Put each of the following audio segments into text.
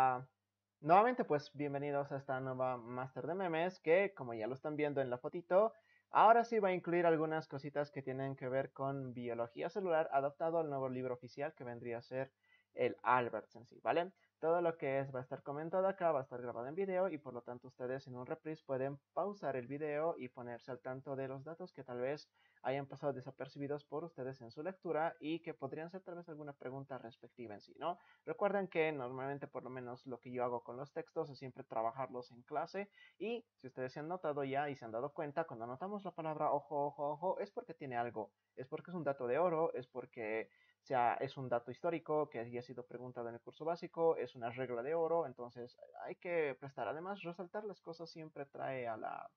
Ah, nuevamente, pues bienvenidos a esta nueva Master de Memes que, como ya lo están viendo en la fotito, ahora sí va a incluir algunas cositas que tienen que ver con biología celular adaptado al nuevo libro oficial que vendría a ser el Albert, en sí, ¿vale? Todo lo que es va a estar comentado acá, va a estar grabado en video y por lo tanto ustedes en un reprise pueden pausar el video y ponerse al tanto de los datos que tal vez hayan pasado desapercibidos por ustedes en su lectura y que podrían ser tal vez alguna pregunta respectiva en sí, ¿no? Recuerden que normalmente por lo menos lo que yo hago con los textos es siempre trabajarlos en clase y si ustedes se han notado ya y se han dado cuenta, cuando anotamos la palabra ojo, ojo, ojo, es porque tiene algo, es porque es un dato de oro, es porque sea, es un dato histórico que ya ha sido preguntado en el curso básico, es una regla de oro, entonces hay que prestar. Además, resaltar las cosas siempre trae a la,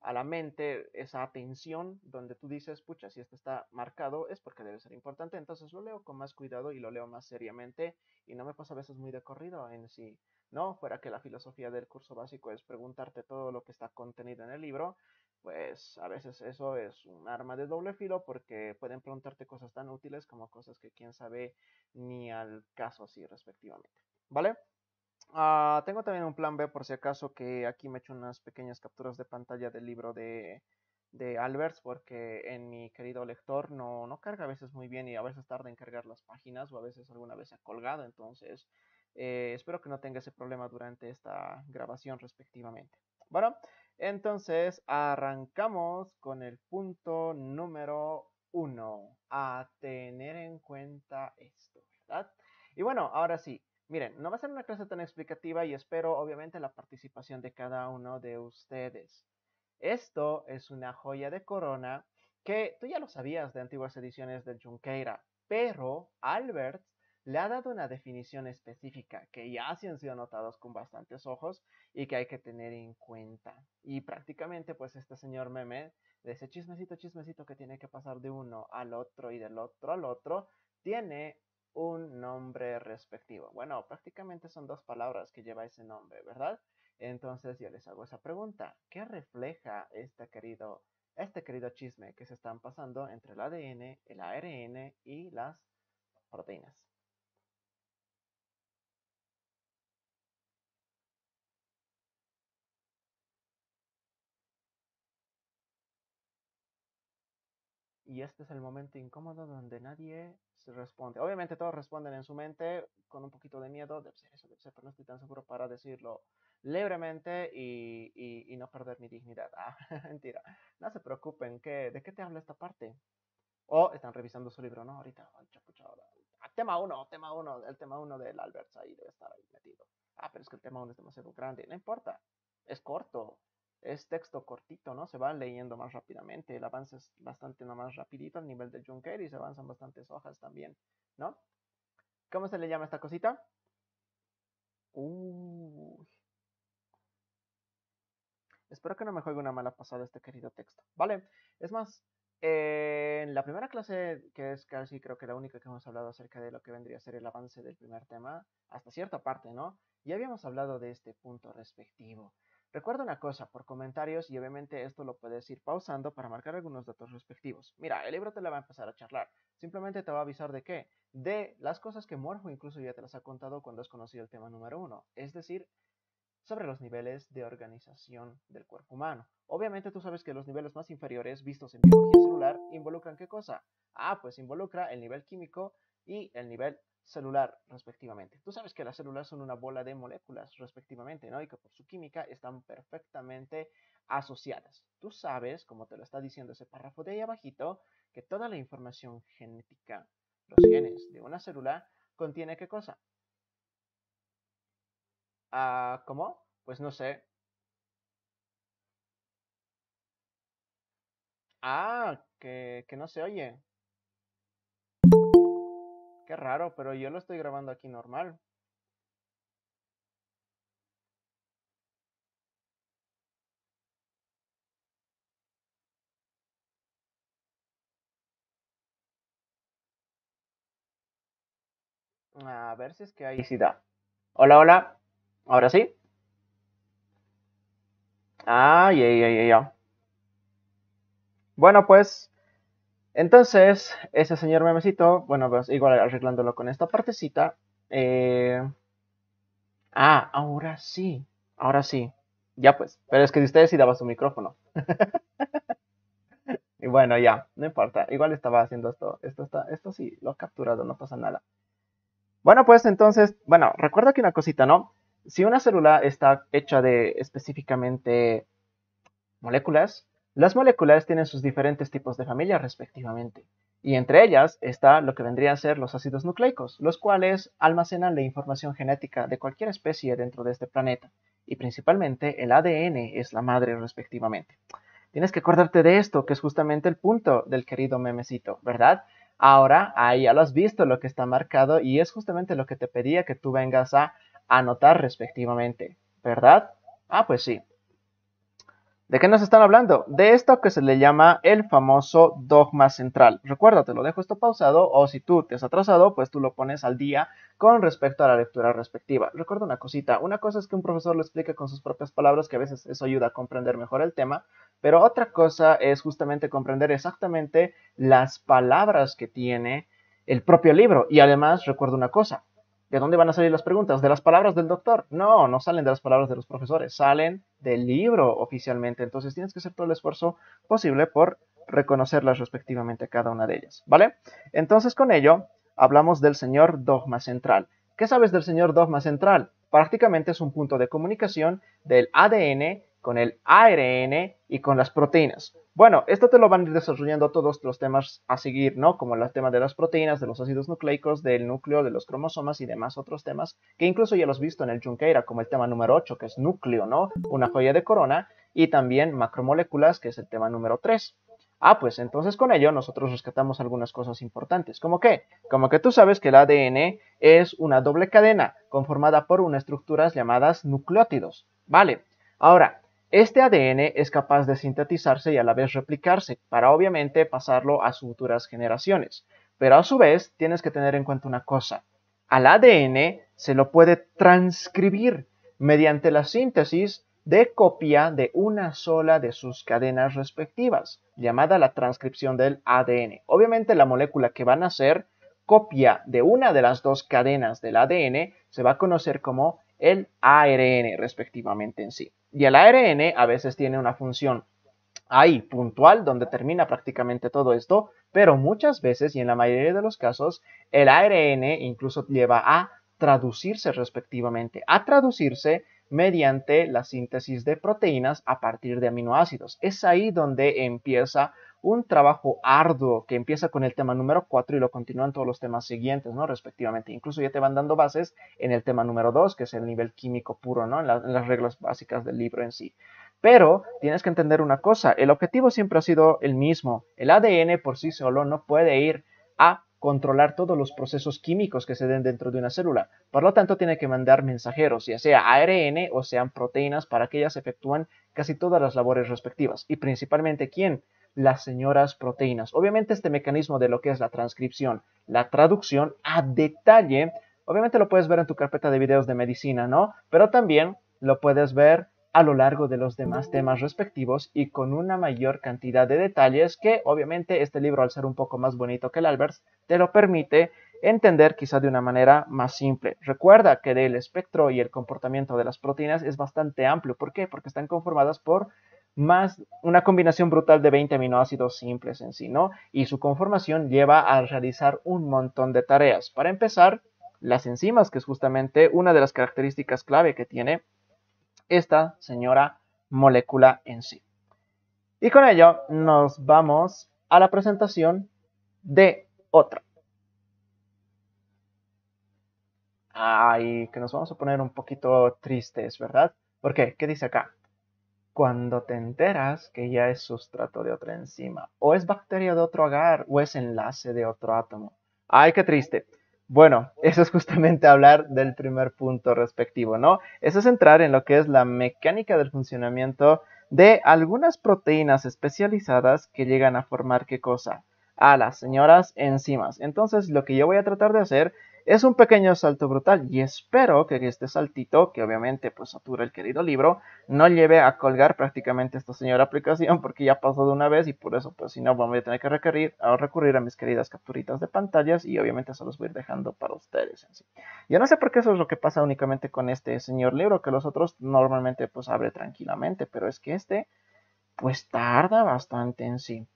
a la mente esa atención donde tú dices, pucha, si esto está marcado es porque debe ser importante, entonces lo leo con más cuidado y lo leo más seriamente y no me pasa a veces muy de corrido en sí. No, fuera que la filosofía del curso básico es preguntarte todo lo que está contenido en el libro, pues a veces eso es un arma de doble filo porque pueden preguntarte cosas tan útiles como cosas que quién sabe ni al caso así respectivamente, ¿vale? Ah, tengo también un plan B por si acaso que aquí me he hecho unas pequeñas capturas de pantalla del libro de, de Alberts porque en mi querido lector no, no carga a veces muy bien y a veces tarda en cargar las páginas o a veces alguna vez se ha colgado, entonces eh, espero que no tenga ese problema durante esta grabación respectivamente. Bueno, entonces, arrancamos con el punto número uno, a tener en cuenta esto, ¿verdad? Y bueno, ahora sí, miren, no va a ser una clase tan explicativa y espero obviamente la participación de cada uno de ustedes. Esto es una joya de corona que tú ya lo sabías de antiguas ediciones del Junqueira, pero Albert le ha dado una definición específica que ya sí han sido notados con bastantes ojos y que hay que tener en cuenta. Y prácticamente pues este señor meme de ese chismecito, chismecito que tiene que pasar de uno al otro y del otro al otro, tiene un nombre respectivo. Bueno, prácticamente son dos palabras que lleva ese nombre, ¿verdad? Entonces yo les hago esa pregunta. ¿Qué refleja este querido, este querido chisme que se están pasando entre el ADN, el ARN y las proteínas? Y este es el momento incómodo donde nadie se responde. Obviamente todos responden en su mente con un poquito de miedo, debe ser eso, debe ser, pero no estoy tan seguro para decirlo libremente y, no perder mi dignidad. Ah, mentira. No se preocupen, ¿qué, ¿de qué te habla esta parte? O están revisando su libro, ¿no? Ahorita, ah, Tema 1, tema 1, el tema 1 del Albert ahí debe estar ahí metido. Ah, pero es que el tema 1 es demasiado grande. No importa, es corto es texto cortito, ¿no? Se va leyendo más rápidamente, el avance es bastante más rapidito al nivel de Junker y se avanzan bastantes hojas también, ¿no? ¿Cómo se le llama esta cosita? Uy. Espero que no me juegue una mala pasada este querido texto, ¿vale? Es más, en la primera clase, que es casi creo que la única que hemos hablado acerca de lo que vendría a ser el avance del primer tema, hasta cierta parte, ¿no? Ya habíamos hablado de este punto respectivo, Recuerda una cosa, por comentarios, y obviamente esto lo puedes ir pausando para marcar algunos datos respectivos. Mira, el libro te la va a empezar a charlar. Simplemente te va a avisar de qué. De las cosas que Morfo incluso ya te las ha contado cuando has conocido el tema número uno. Es decir, sobre los niveles de organización del cuerpo humano. Obviamente tú sabes que los niveles más inferiores vistos en biología celular involucran qué cosa? Ah, pues involucra el nivel químico y el nivel celular respectivamente. Tú sabes que las células son una bola de moléculas respectivamente, ¿no? Y que por su química están perfectamente asociadas. Tú sabes, como te lo está diciendo ese párrafo de ahí abajito, que toda la información genética, los genes de una célula, contiene qué cosa? Ah, ¿Cómo? Pues no sé. Ah, que, que no se oye. Qué raro, pero yo lo estoy grabando aquí normal. A ver si es que ahí sí da. Hola, hola. Ahora sí. Ah, ya, ya, ya, ya, Bueno, pues entonces, ese señor memecito, bueno, pues igual arreglándolo con esta partecita. Eh... Ah, ahora sí, ahora sí. Ya pues, pero es que ustedes sí daba su micrófono. y bueno, ya, no importa. Igual estaba haciendo esto. Esto, está, esto sí, lo ha capturado, no pasa nada. Bueno, pues entonces, bueno, recuerda que una cosita, ¿no? Si una célula está hecha de específicamente moléculas, las moléculas tienen sus diferentes tipos de familia respectivamente, y entre ellas está lo que vendrían a ser los ácidos nucleicos, los cuales almacenan la información genética de cualquier especie dentro de este planeta, y principalmente el ADN es la madre respectivamente. Tienes que acordarte de esto, que es justamente el punto del querido memecito, ¿verdad? Ahora, ahí ya lo has visto lo que está marcado y es justamente lo que te pedía que tú vengas a anotar respectivamente, ¿verdad? Ah, pues sí. ¿De qué nos están hablando? De esto que se le llama el famoso dogma central. Recuerda, te lo dejo esto pausado o si tú te has atrasado, pues tú lo pones al día con respecto a la lectura respectiva. Recuerda una cosita, una cosa es que un profesor lo explique con sus propias palabras, que a veces eso ayuda a comprender mejor el tema, pero otra cosa es justamente comprender exactamente las palabras que tiene el propio libro. Y además, recuerda una cosa, ¿De dónde van a salir las preguntas? ¿De las palabras del doctor? No, no salen de las palabras de los profesores, salen del libro oficialmente. Entonces tienes que hacer todo el esfuerzo posible por reconocerlas respectivamente cada una de ellas, ¿vale? Entonces con ello hablamos del señor dogma central. ¿Qué sabes del señor dogma central? Prácticamente es un punto de comunicación del ADN con el ARN y con las proteínas. Bueno, esto te lo van a ir desarrollando todos los temas a seguir, ¿no? Como el tema de las proteínas, de los ácidos nucleicos, del núcleo, de los cromosomas y demás otros temas, que incluso ya los he visto en el Junqueira, como el tema número 8, que es núcleo, ¿no? Una joya de corona, y también macromoléculas, que es el tema número 3. Ah, pues entonces con ello nosotros rescatamos algunas cosas importantes. ¿Cómo qué? Como que tú sabes que el ADN es una doble cadena conformada por unas estructuras llamadas nucleótidos. Vale. Ahora, este ADN es capaz de sintetizarse y a la vez replicarse, para obviamente pasarlo a futuras generaciones. Pero a su vez tienes que tener en cuenta una cosa. Al ADN se lo puede transcribir mediante la síntesis de copia de una sola de sus cadenas respectivas, llamada la transcripción del ADN. Obviamente la molécula que va a ser copia de una de las dos cadenas del ADN se va a conocer como el ARN respectivamente en sí. Y el ARN a veces tiene una función ahí puntual donde termina prácticamente todo esto, pero muchas veces y en la mayoría de los casos el ARN incluso lleva a traducirse respectivamente. A traducirse mediante la síntesis de proteínas a partir de aminoácidos. Es ahí donde empieza un trabajo arduo que empieza con el tema número 4 y lo continúan todos los temas siguientes, ¿no? Respectivamente. Incluso ya te van dando bases en el tema número 2, que es el nivel químico puro, ¿no? En, las reglas básicas del libro en sí. Pero tienes que entender una cosa, el objetivo siempre ha sido el mismo. El ADN por sí solo no puede ir a controlar todos los procesos químicos que se den dentro de una célula. Por lo tanto, tiene que mandar mensajeros, ya sea ARN o sean proteínas, para que ellas efectúen casi todas las labores respectivas. Y principalmente, ¿quién? Las señoras proteínas. Obviamente, este mecanismo de lo que es la transcripción, la traducción a detalle, obviamente lo puedes ver en tu carpeta de videos de medicina, ¿no? Pero también lo puedes ver a lo largo de los demás temas respectivos y con una mayor cantidad de detalles que obviamente este libro al ser un poco más bonito que el Albers te lo permite entender quizá de una manera más simple. Recuerda que el espectro y el comportamiento de las proteínas es bastante amplio. ¿Por qué? Porque están conformadas por más una combinación brutal de 20 aminoácidos simples en sí, ¿no? Y su conformación lleva a realizar un montón de tareas. Para empezar, las enzimas, que es justamente una de las características clave que tiene esta señora molécula en sí. Y con ello nos vamos a la presentación de otra. Ay, que nos vamos a poner un poquito tristes, ¿verdad? porque qué? ¿Qué dice acá? Cuando te enteras que ya es sustrato de otra enzima, o es bacteria de otro agar, o es enlace de otro átomo. Ay, qué triste. Bueno, eso es justamente hablar del primer punto respectivo, ¿no? Eso es entrar en lo que es la mecánica del funcionamiento de algunas proteínas especializadas que llegan a formar qué cosa? A las señoras enzimas. Entonces, lo que yo voy a tratar de hacer es un pequeño salto brutal y espero que este saltito, que obviamente pues satura el querido libro, no lleve a colgar prácticamente esta señora aplicación porque ya pasó de una vez y por eso pues si no voy a tener que recurrir a, mis queridas capturitas de pantallas y obviamente se los voy a ir dejando para ustedes. En sí. Yo no sé por qué eso es lo que pasa únicamente con este señor libro, que los otros normalmente pues abre tranquilamente, pero es que este pues tarda bastante en sí.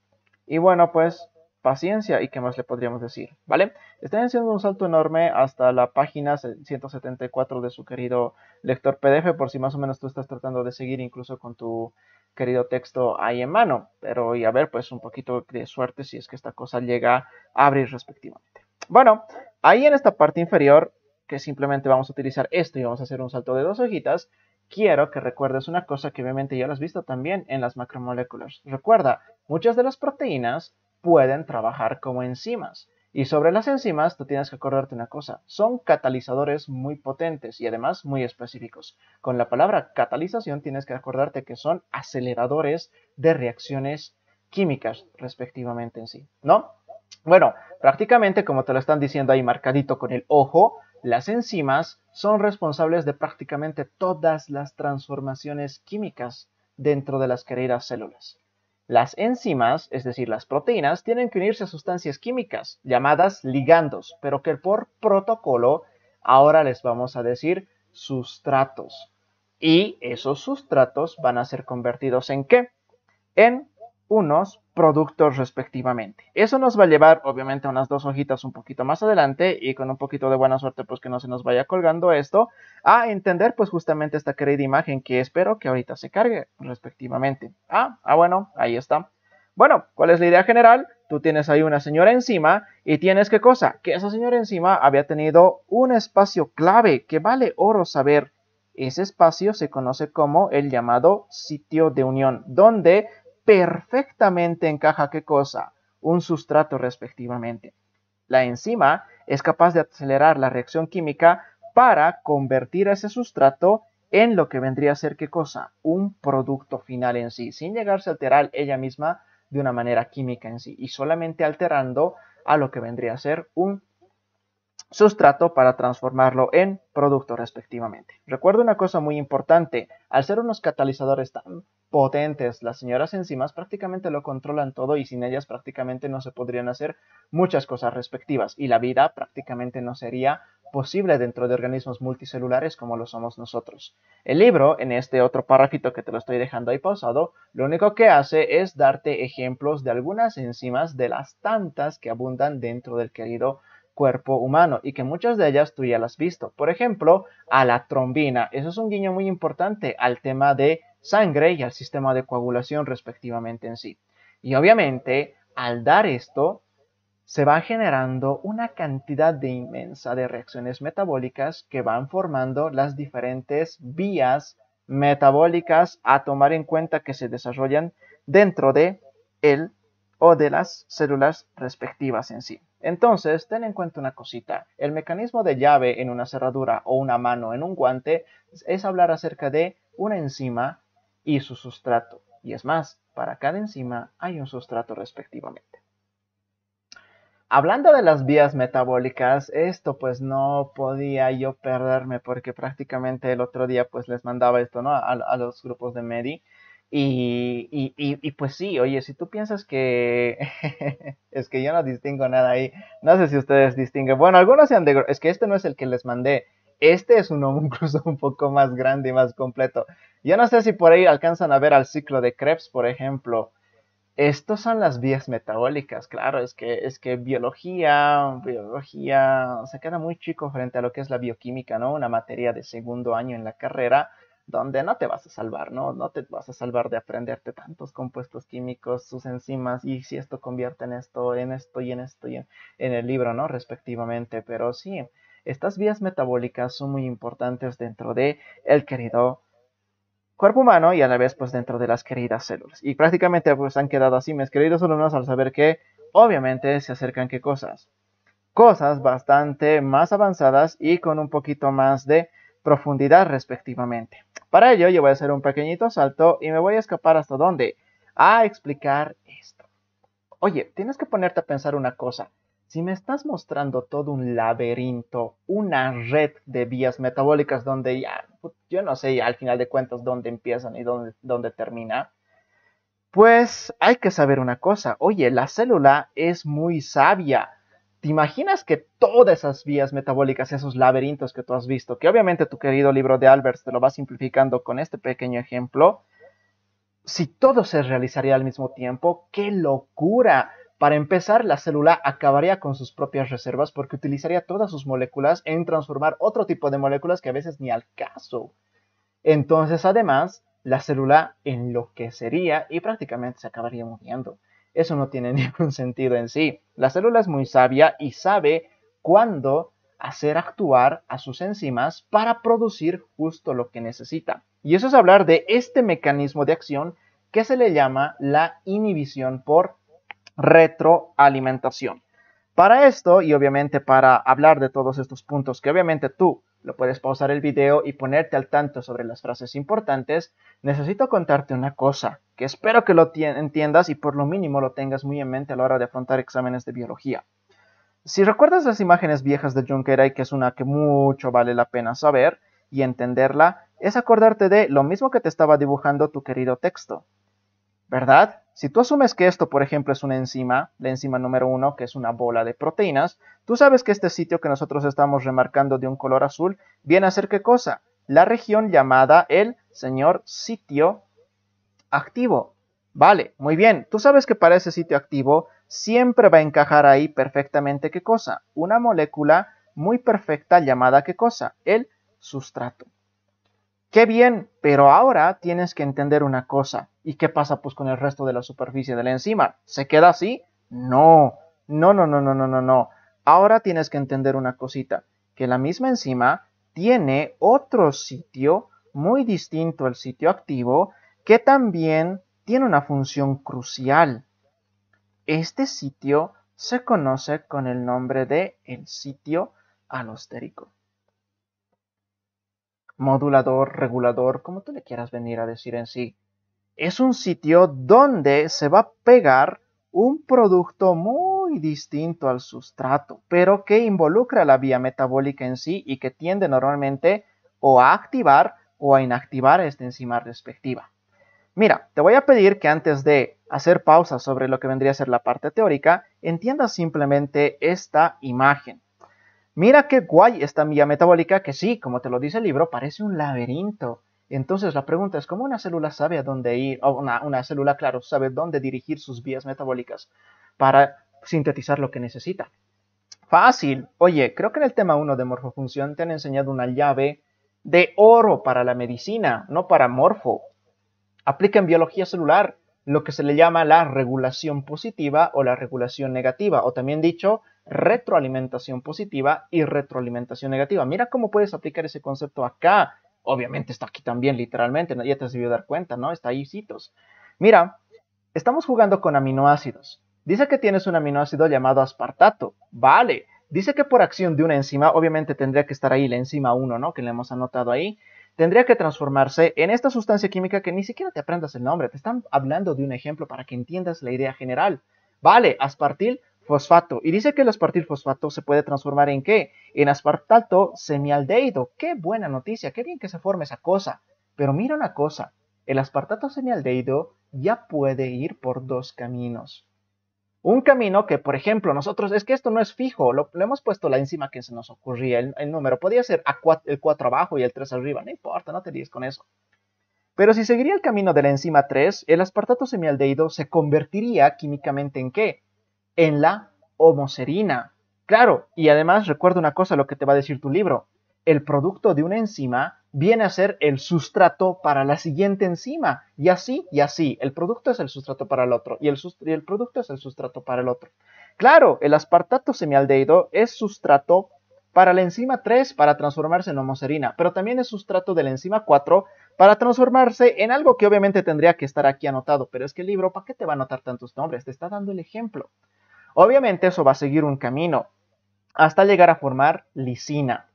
Y bueno pues paciencia y qué más le podríamos decir, ¿vale? Están haciendo un salto enorme hasta la página 174 de su querido lector PDF, por si más o menos tú estás tratando de seguir incluso con tu querido texto ahí en mano, pero y a ver, pues un poquito de suerte si es que esta cosa llega a abrir respectivamente. Bueno, ahí en esta parte inferior, que simplemente vamos a utilizar esto y vamos a hacer un salto de dos hojitas, quiero que recuerdes una cosa que obviamente ya lo has visto también en las macromoléculas. Recuerda, muchas de las proteínas pueden trabajar como enzimas. Y sobre las enzimas, tú tienes que acordarte una cosa, son catalizadores muy potentes y además muy específicos. Con la palabra catalización tienes que acordarte que son aceleradores de reacciones químicas respectivamente en sí, ¿no? Bueno, prácticamente como te lo están diciendo ahí marcadito con el ojo, las enzimas son responsables de prácticamente todas las transformaciones químicas dentro de las queridas células. Las enzimas, es decir, las proteínas, tienen que unirse a sustancias químicas llamadas ligandos, pero que por protocolo ahora les vamos a decir sustratos. Y esos sustratos van a ser convertidos en qué? En unos productos respectivamente. Eso nos va a llevar obviamente unas dos hojitas un poquito más adelante y con un poquito de buena suerte pues que no se nos vaya colgando esto a entender pues justamente esta querida imagen que espero que ahorita se cargue respectivamente. Ah, ah bueno, ahí está. Bueno, ¿cuál es la idea general? Tú tienes ahí una señora encima y tienes qué cosa? Que esa señora encima había tenido un espacio clave que vale oro saber ese espacio se conoce como el llamado sitio de unión, donde perfectamente encaja qué cosa, un sustrato respectivamente. La enzima es capaz de acelerar la reacción química para convertir a ese sustrato en lo que vendría a ser qué cosa, un producto final en sí, sin llegarse a alterar ella misma de una manera química en sí, y solamente alterando a lo que vendría a ser un sustrato para transformarlo en producto respectivamente. Recuerdo una cosa muy importante, al ser unos catalizadores tan potentes. Las señoras enzimas prácticamente lo controlan todo y sin ellas prácticamente no se podrían hacer muchas cosas respectivas y la vida prácticamente no sería posible dentro de organismos multicelulares como lo somos nosotros. El libro, en este otro párrafito que te lo estoy dejando ahí pausado, lo único que hace es darte ejemplos de algunas enzimas de las tantas que abundan dentro del querido cuerpo humano y que muchas de ellas tú ya las has visto. Por ejemplo, a la trombina. Eso es un guiño muy importante al tema de sangre y al sistema de coagulación respectivamente en sí. Y obviamente, al dar esto, se va generando una cantidad de inmensa de reacciones metabólicas que van formando las diferentes vías metabólicas a tomar en cuenta que se desarrollan dentro de el o de las células respectivas en sí. Entonces, ten en cuenta una cosita. El mecanismo de llave en una cerradura o una mano en un guante es hablar acerca de una enzima y su sustrato. Y es más, para cada enzima hay un sustrato respectivamente. Hablando de las vías metabólicas, esto pues no podía yo perderme porque prácticamente el otro día pues les mandaba esto a, a los grupos de Medi y, y, y, pues sí, oye, si tú piensas que es que yo no distingo nada ahí, no sé si ustedes distinguen. Bueno, algunos se han de... Es que este no es el que les mandé. Este es uno incluso un poco más grande y más completo. Yo no sé si por ahí alcanzan a ver al ciclo de Krebs, por ejemplo. Estos son las vías metabólicas, claro, es que, es que biología, biología se queda muy chico frente a lo que es la bioquímica, ¿no? Una materia de segundo año en la carrera donde no te vas a salvar, ¿no? No te vas a salvar de aprenderte tantos compuestos químicos, sus enzimas, y si esto convierte en esto, en esto y en esto y en, el libro, ¿no? Respectivamente, pero sí, estas vías metabólicas son muy importantes dentro de el querido cuerpo humano y a la vez pues dentro de las queridas células. Y prácticamente pues han quedado así mis queridos alumnos al saber que obviamente se acercan qué cosas. Cosas bastante más avanzadas y con un poquito más de profundidad respectivamente. Para ello yo voy a hacer un pequeñito salto y me voy a escapar hasta dónde? A explicar esto. Oye, tienes que ponerte a pensar una cosa. Si me estás mostrando todo un laberinto, una red de vías metabólicas donde ya, pues, yo no sé al final de cuentas dónde empiezan y dónde, dónde termina, pues hay que saber una cosa. Oye, la célula es muy sabia ¿Te imaginas que todas esas vías metabólicas, esos laberintos que tú has visto, que obviamente tu querido libro de Albert te lo va simplificando con este pequeño ejemplo, si todo se realizaría al mismo tiempo, qué locura! Para empezar, la célula acabaría con sus propias reservas porque utilizaría todas sus moléculas en transformar otro tipo de moléculas que a veces ni al caso. Entonces, además, la célula enloquecería y prácticamente se acabaría muriendo. Eso no tiene ningún sentido en sí. La célula es muy sabia y sabe cuándo hacer actuar a sus enzimas para producir justo lo que necesita. Y eso es hablar de este mecanismo de acción que se le llama la inhibición por retroalimentación. Para esto, y obviamente para hablar de todos estos puntos que obviamente tú lo puedes pausar el video y ponerte al tanto sobre las frases importantes. Necesito contarte una cosa, que espero que lo entiendas y por lo mínimo lo tengas muy en mente a la hora de afrontar exámenes de biología. Si recuerdas las imágenes viejas de Junkeray, que es una que mucho vale la pena saber y entenderla, es acordarte de lo mismo que te estaba dibujando tu querido texto. ¿verdad? Si tú asumes que esto, por ejemplo, es una enzima, la enzima número uno, que es una bola de proteínas, tú sabes que este sitio que nosotros estamos remarcando de un color azul viene a ser qué cosa? La región llamada el señor sitio activo. Vale, muy bien. Tú sabes que para ese sitio activo siempre va a encajar ahí perfectamente qué cosa? Una molécula muy perfecta llamada qué cosa? El sustrato. Qué bien, pero ahora tienes que entender una cosa. ¿Y qué pasa pues con el resto de la superficie de la enzima? ¿Se queda así? No, no, no, no, no, no, no, no. Ahora tienes que entender una cosita, que la misma enzima tiene otro sitio muy distinto al sitio activo que también tiene una función crucial. Este sitio se conoce con el nombre de el sitio alostérico modulador, regulador, como tú le quieras venir a decir en sí, es un sitio donde se va a pegar un producto muy distinto al sustrato, pero que involucra la vía metabólica en sí y que tiende normalmente o a activar o a inactivar esta enzima respectiva. Mira, te voy a pedir que antes de hacer pausa sobre lo que vendría a ser la parte teórica, entiendas simplemente esta imagen. Mira qué guay esta vía metabólica que sí, como te lo dice el libro, parece un laberinto. Entonces la pregunta es, ¿cómo una célula sabe a dónde ir? O una, célula, claro, sabe dónde dirigir sus vías metabólicas para sintetizar lo que necesita. Fácil. Oye, creo que en el tema 1 de morfofunción te han enseñado una llave de oro para la medicina, no para morfo. Aplica en biología celular lo que se le llama la regulación positiva o la regulación negativa, o también dicho, retroalimentación positiva y retroalimentación negativa. Mira cómo puedes aplicar ese concepto acá. Obviamente está aquí también, literalmente, Nadie te has debido dar cuenta, ¿no? Está ahí, citos. Mira, estamos jugando con aminoácidos. Dice que tienes un aminoácido llamado aspartato. Vale. Dice que por acción de una enzima, obviamente tendría que estar ahí la enzima 1, ¿no? Que le hemos anotado ahí tendría que transformarse en esta sustancia química que ni siquiera te aprendas el nombre, te están hablando de un ejemplo para que entiendas la idea general. Vale, aspartil fosfato. Y dice que el aspartil fosfato se puede transformar en qué? En aspartato semialdehído. Qué buena noticia, qué bien que se forme esa cosa. Pero mira una cosa, el aspartato semialdehído ya puede ir por dos caminos. Un camino que, por ejemplo, nosotros, es que esto no es fijo, lo, le hemos puesto la enzima que se nos ocurría el, número. podía ser a cuatro, el 4 abajo y el 3 arriba, no importa, no te líes con eso. Pero si seguiría el camino de la enzima 3, el aspartato semialdeído se convertiría químicamente en qué? En la homocerina. Claro, y además recuerda una cosa, lo que te va a decir tu libro. El producto de una enzima viene a ser el sustrato para la siguiente enzima. Y así, y así, el producto es el sustrato para el otro, y el, el producto es el sustrato para el otro. Claro, el aspartato semialdeído es sustrato para la enzima 3 para transformarse en homoserina, pero también es sustrato de la enzima 4 para transformarse en algo que obviamente tendría que estar aquí anotado, pero es que el libro, ¿para qué te va a anotar tantos nombres? Te está dando el ejemplo. Obviamente eso va a seguir un camino hasta llegar a formar lisina.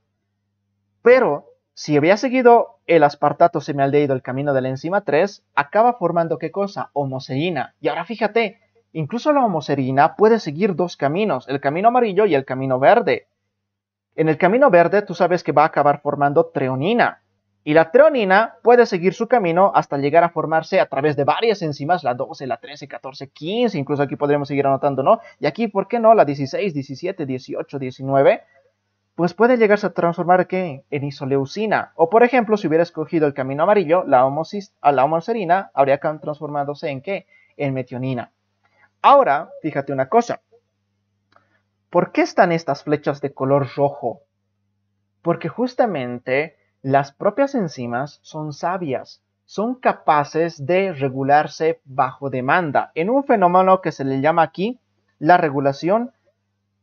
Pero si había seguido el aspartato semialdeído el camino de la enzima 3, acaba formando qué cosa? Homoserina. Y ahora fíjate, incluso la homoserina puede seguir dos caminos, el camino amarillo y el camino verde. En el camino verde tú sabes que va a acabar formando treonina. Y la treonina puede seguir su camino hasta llegar a formarse a través de varias enzimas, la 12, la 13, 14, 15, incluso aquí podríamos seguir anotando, ¿no? Y aquí, ¿por qué no? La 16, 17, 18, 19 pues puede llegarse a transformar ¿qué? en isoleucina. O por ejemplo, si hubiera escogido el camino amarillo, la, homocis, a la homocerina habría transformándose en qué? En metionina. Ahora, fíjate una cosa. ¿Por qué están estas flechas de color rojo? Porque justamente las propias enzimas son sabias, son capaces de regularse bajo demanda, en un fenómeno que se le llama aquí la regulación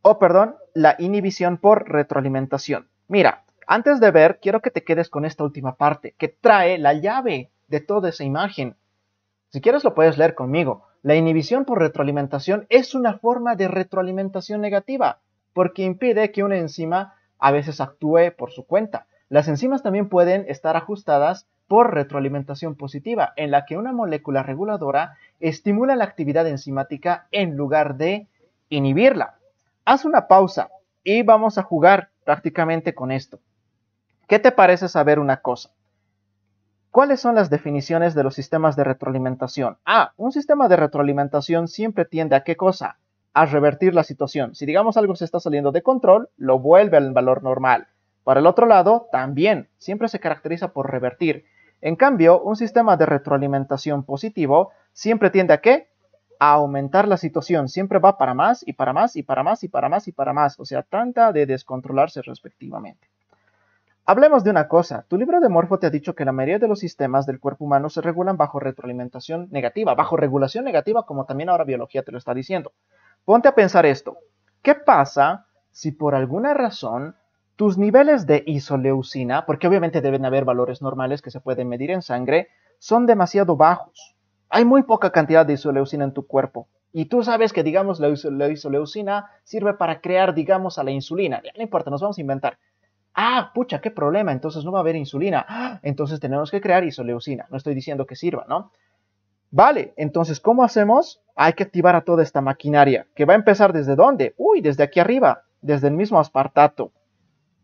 o perdón, la inhibición por retroalimentación. Mira, antes de ver, quiero que te quedes con esta última parte, que trae la llave de toda esa imagen. Si quieres lo puedes leer conmigo. La inhibición por retroalimentación es una forma de retroalimentación negativa, porque impide que una enzima a veces actúe por su cuenta. Las enzimas también pueden estar ajustadas por retroalimentación positiva, en la que una molécula reguladora estimula la actividad enzimática en lugar de inhibirla haz una pausa y vamos a jugar prácticamente con esto. ¿Qué te parece saber una cosa? ¿Cuáles son las definiciones de los sistemas de retroalimentación? Ah, un sistema de retroalimentación siempre tiende a qué cosa? A revertir la situación. Si digamos algo se está saliendo de control, lo vuelve al valor normal. Para el otro lado, también, siempre se caracteriza por revertir. En cambio, un sistema de retroalimentación positivo siempre tiende a qué? a aumentar la situación. Siempre va para más y para más y para más y para más y para más. O sea, tanta de descontrolarse respectivamente. Hablemos de una cosa. Tu libro de Morfo te ha dicho que la mayoría de los sistemas del cuerpo humano se regulan bajo retroalimentación negativa, bajo regulación negativa, como también ahora biología te lo está diciendo. Ponte a pensar esto. ¿Qué pasa si por alguna razón tus niveles de isoleucina, porque obviamente deben haber valores normales que se pueden medir en sangre, son demasiado bajos? hay muy poca cantidad de isoleucina en tu cuerpo. Y tú sabes que, digamos, la, isoleucina sirve para crear, digamos, a la insulina. Ya, no importa, nos vamos a inventar. Ah, pucha, qué problema, entonces no va a haber insulina. ¡Ah! entonces tenemos que crear isoleucina. No estoy diciendo que sirva, ¿no? Vale, entonces, ¿cómo hacemos? Hay que activar a toda esta maquinaria, que va a empezar desde dónde? Uy, desde aquí arriba, desde el mismo aspartato,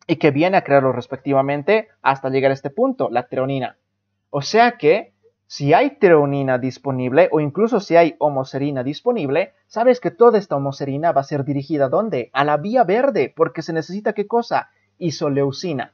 y que viene a crearlo respectivamente hasta llegar a este punto, la treonina. O sea que si hay treonina disponible o incluso si hay homoserina disponible, sabes que toda esta homoserina va a ser dirigida a ¿dónde? A la vía verde, porque se necesita ¿qué cosa? Isoleucina.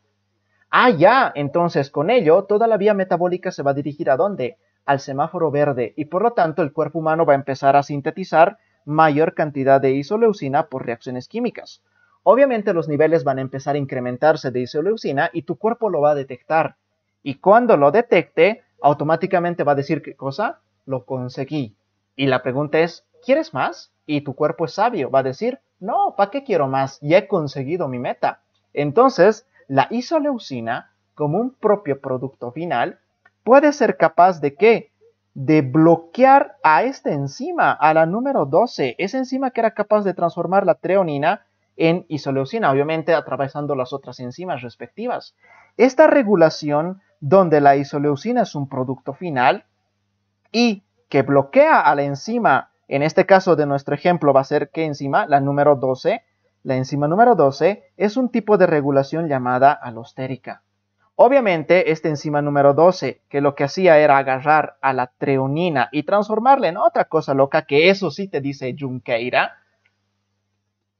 Ah, ya, entonces con ello toda la vía metabólica se va a dirigir a dónde? Al semáforo verde y por lo tanto el cuerpo humano va a empezar a sintetizar mayor cantidad de isoleucina por reacciones químicas. Obviamente los niveles van a empezar a incrementarse de isoleucina y tu cuerpo lo va a detectar. Y cuando lo detecte, automáticamente va a decir qué cosa, lo conseguí. Y la pregunta es, ¿quieres más? Y tu cuerpo es sabio, va a decir, no, ¿para qué quiero más? Ya he conseguido mi meta. Entonces, la isoleucina, como un propio producto final, puede ser capaz de qué? De bloquear a esta enzima, a la número 12, esa enzima que era capaz de transformar la treonina en isoleucina, obviamente atravesando las otras enzimas respectivas. Esta regulación donde la isoleucina es un producto final y que bloquea a la enzima, en este caso de nuestro ejemplo va a ser qué enzima, la número 12, la enzima número 12 es un tipo de regulación llamada alostérica. Obviamente, esta enzima número 12, que lo que hacía era agarrar a la treonina y transformarla en otra cosa loca, que eso sí te dice Junqueira,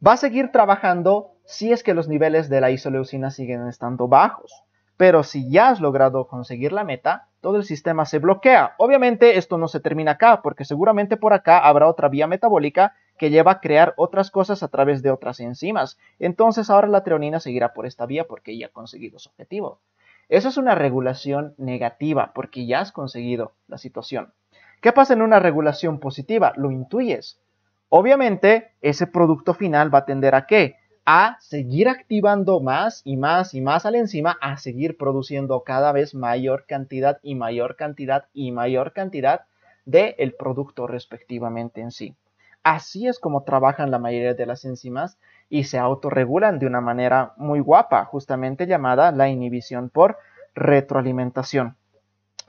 Va a seguir trabajando si es que los niveles de la isoleucina siguen estando bajos. Pero si ya has logrado conseguir la meta, todo el sistema se bloquea. Obviamente esto no se termina acá, porque seguramente por acá habrá otra vía metabólica que lleva a crear otras cosas a través de otras enzimas. Entonces ahora la treonina seguirá por esta vía porque ya ha conseguido su objetivo. Eso es una regulación negativa porque ya has conseguido la situación. ¿Qué pasa en una regulación positiva? Lo intuyes. Obviamente, ese producto final va a tender a qué? A seguir activando más y más y más a la enzima, a seguir produciendo cada vez mayor cantidad y mayor cantidad y mayor cantidad del producto respectivamente en sí. Así es como trabajan la mayoría de las enzimas y se autorregulan de una manera muy guapa, justamente llamada la inhibición por retroalimentación.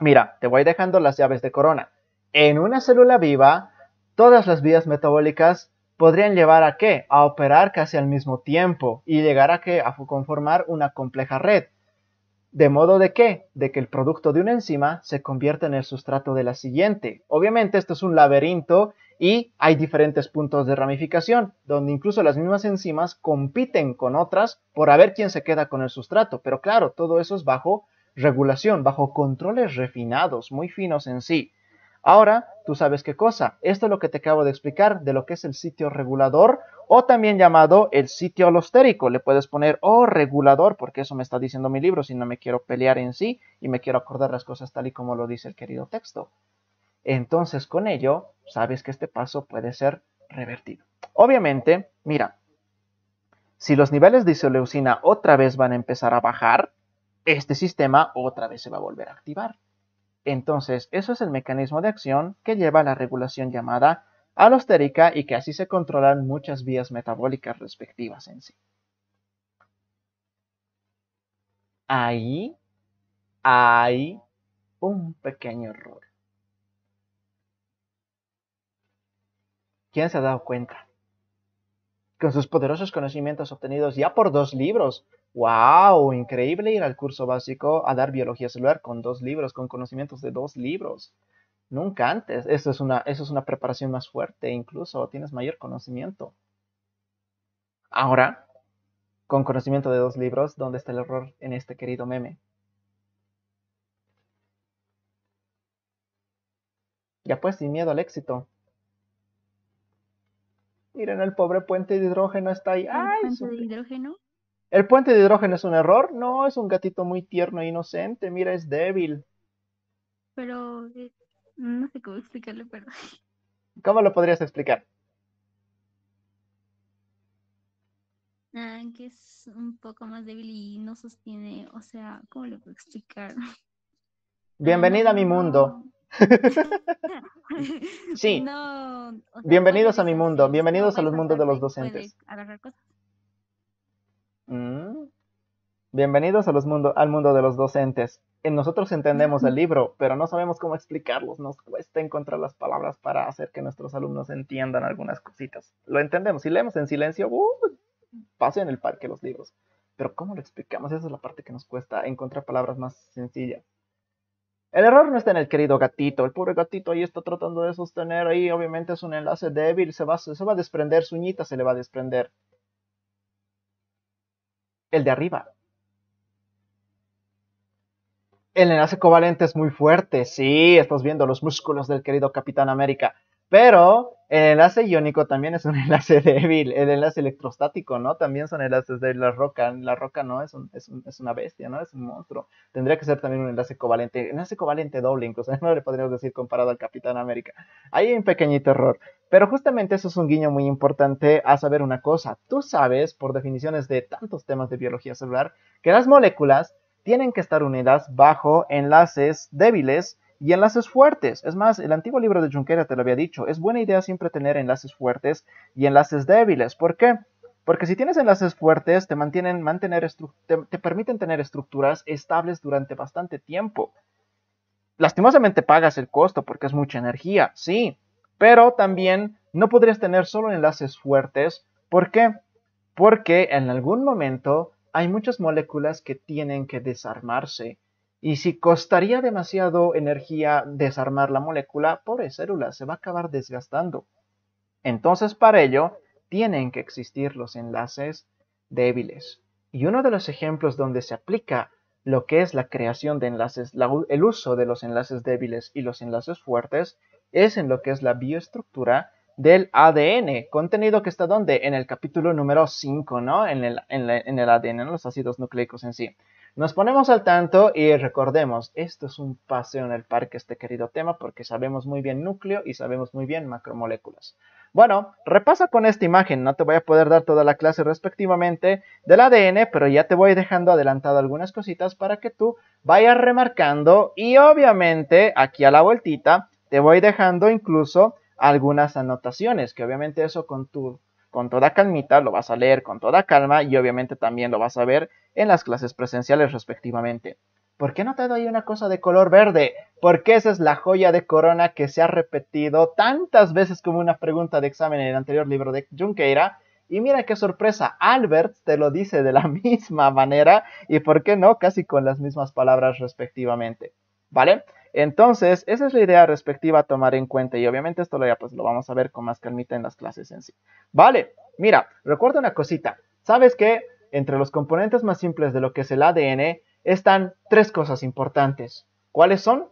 Mira, te voy dejando las llaves de corona. En una célula viva, Todas las vías metabólicas podrían llevar a qué? A operar casi al mismo tiempo y llegar a que A conformar una compleja red. De modo de qué? De que el producto de una enzima se convierta en el sustrato de la siguiente. Obviamente esto es un laberinto y hay diferentes puntos de ramificación, donde incluso las mismas enzimas compiten con otras por a ver quién se queda con el sustrato. Pero claro, todo eso es bajo regulación, bajo controles refinados, muy finos en sí. Ahora, tú sabes qué cosa. Esto es lo que te acabo de explicar de lo que es el sitio regulador o también llamado el sitio alostérico. Le puedes poner o oh, regulador porque eso me está diciendo mi libro si no me quiero pelear en sí y me quiero acordar las cosas tal y como lo dice el querido texto. Entonces, con ello, sabes que este paso puede ser revertido. Obviamente, mira, si los niveles de isoleucina otra vez van a empezar a bajar, este sistema otra vez se va a volver a activar. Entonces, eso es el mecanismo de acción que lleva a la regulación llamada alostérica y que así se controlan muchas vías metabólicas respectivas en sí. Ahí hay un pequeño error. ¿Quién se ha dado cuenta? Con sus poderosos conocimientos obtenidos ya por dos libros ¡Wow! Increíble ir al curso básico a dar biología celular con dos libros, con conocimientos de dos libros. Nunca antes. Eso es una, eso es una preparación más fuerte, incluso tienes mayor conocimiento. Ahora, con conocimiento de dos libros, ¿dónde está el error en este querido meme? Ya pues, sin miedo al éxito. Miren, el pobre puente de hidrógeno está ahí. puente de hidrógeno? ¿El puente de hidrógeno es un error? No, es un gatito muy tierno e inocente. Mira, es débil. Pero eh, no sé cómo explicarlo, pero. ¿Cómo lo podrías explicar? Ah, que es un poco más débil y no sostiene, o sea, ¿cómo lo puedo explicar? Bienvenida a mi mundo. sí. Bienvenidos a mi mundo. Bienvenidos a los mundos de los docentes. Agarrar cosas. Bienvenidos al mundo de los docentes. Eh, nosotros entendemos el libro, pero no sabemos cómo explicarlos. Nos cuesta encontrar las palabras para hacer que nuestros alumnos entiendan algunas cositas. Lo entendemos. Si leemos en silencio, uh, pase en el parque los libros. Pero ¿cómo lo explicamos? Esa es la parte que nos cuesta encontrar palabras más sencillas. El error no está en el querido gatito. El pobre gatito ahí está tratando de sostener ahí. Obviamente es un enlace débil. Se va, se va a desprender. Su se le va a desprender. El de arriba el enlace covalente es muy fuerte, sí, estás viendo los músculos del querido Capitán América, pero el enlace iónico también es un enlace débil, el enlace electrostático, ¿no? También son enlaces de la roca, la roca no es, es, una bestia, ¿no? Es un monstruo. Tendría que ser también un enlace covalente, enlace covalente doble, incluso no le podríamos decir comparado al Capitán América. Hay un pequeñito error, pero justamente eso es un guiño muy importante a saber una cosa. Tú sabes, por definiciones de tantos temas de biología celular, que las moléculas tienen que estar unidas bajo enlaces débiles y enlaces fuertes. Es más, el antiguo libro de Junquera te lo había dicho, es buena idea siempre tener enlaces fuertes y enlaces débiles. ¿Por qué? Porque si tienes enlaces fuertes, te, mantienen, mantener permiten tener estructuras estables durante bastante tiempo. Lastimosamente pagas el costo porque es mucha energía, sí, pero también no podrías tener solo enlaces fuertes. ¿Por qué? Porque en algún momento hay muchas moléculas que tienen que desarmarse y si costaría demasiado energía desarmar la molécula, pobre célula, se va a acabar desgastando. Entonces para ello tienen que existir los enlaces débiles. Y uno de los ejemplos donde se aplica lo que es la creación de enlaces, el uso de los enlaces débiles y los enlaces fuertes, es en lo que es la bioestructura del ADN, contenido que está donde? En el capítulo número 5, ¿no? En el, en el ADN, en los ácidos nucleicos en sí. Nos ponemos al tanto y recordemos, esto es un paseo en el parque este querido tema porque sabemos muy bien núcleo y sabemos muy bien macromoléculas. Bueno, repasa con esta imagen, no te voy a poder dar toda la clase respectivamente del ADN, pero ya te voy dejando adelantado algunas cositas para que tú vayas remarcando y obviamente aquí a la vueltita te voy dejando incluso algunas anotaciones, que obviamente eso con tu con toda calmita lo vas a leer con toda calma y obviamente también lo vas a ver en las clases presenciales respectivamente. ¿Por qué no te doy una cosa de color verde? Porque esa es la joya de corona que se ha repetido tantas veces como una pregunta de examen en el anterior libro de Junqueira. Y mira qué sorpresa, Albert te lo dice de la misma manera y por qué no, casi con las mismas palabras respectivamente. ¿Vale? Entonces, esa es la idea respectiva a tomar en cuenta y obviamente esto lo, ya, pues, lo vamos a ver con más calmita en las clases en sí. Vale, mira, recuerda una cosita. ¿Sabes que Entre los componentes más simples de lo que es el ADN están tres cosas importantes. ¿Cuáles son?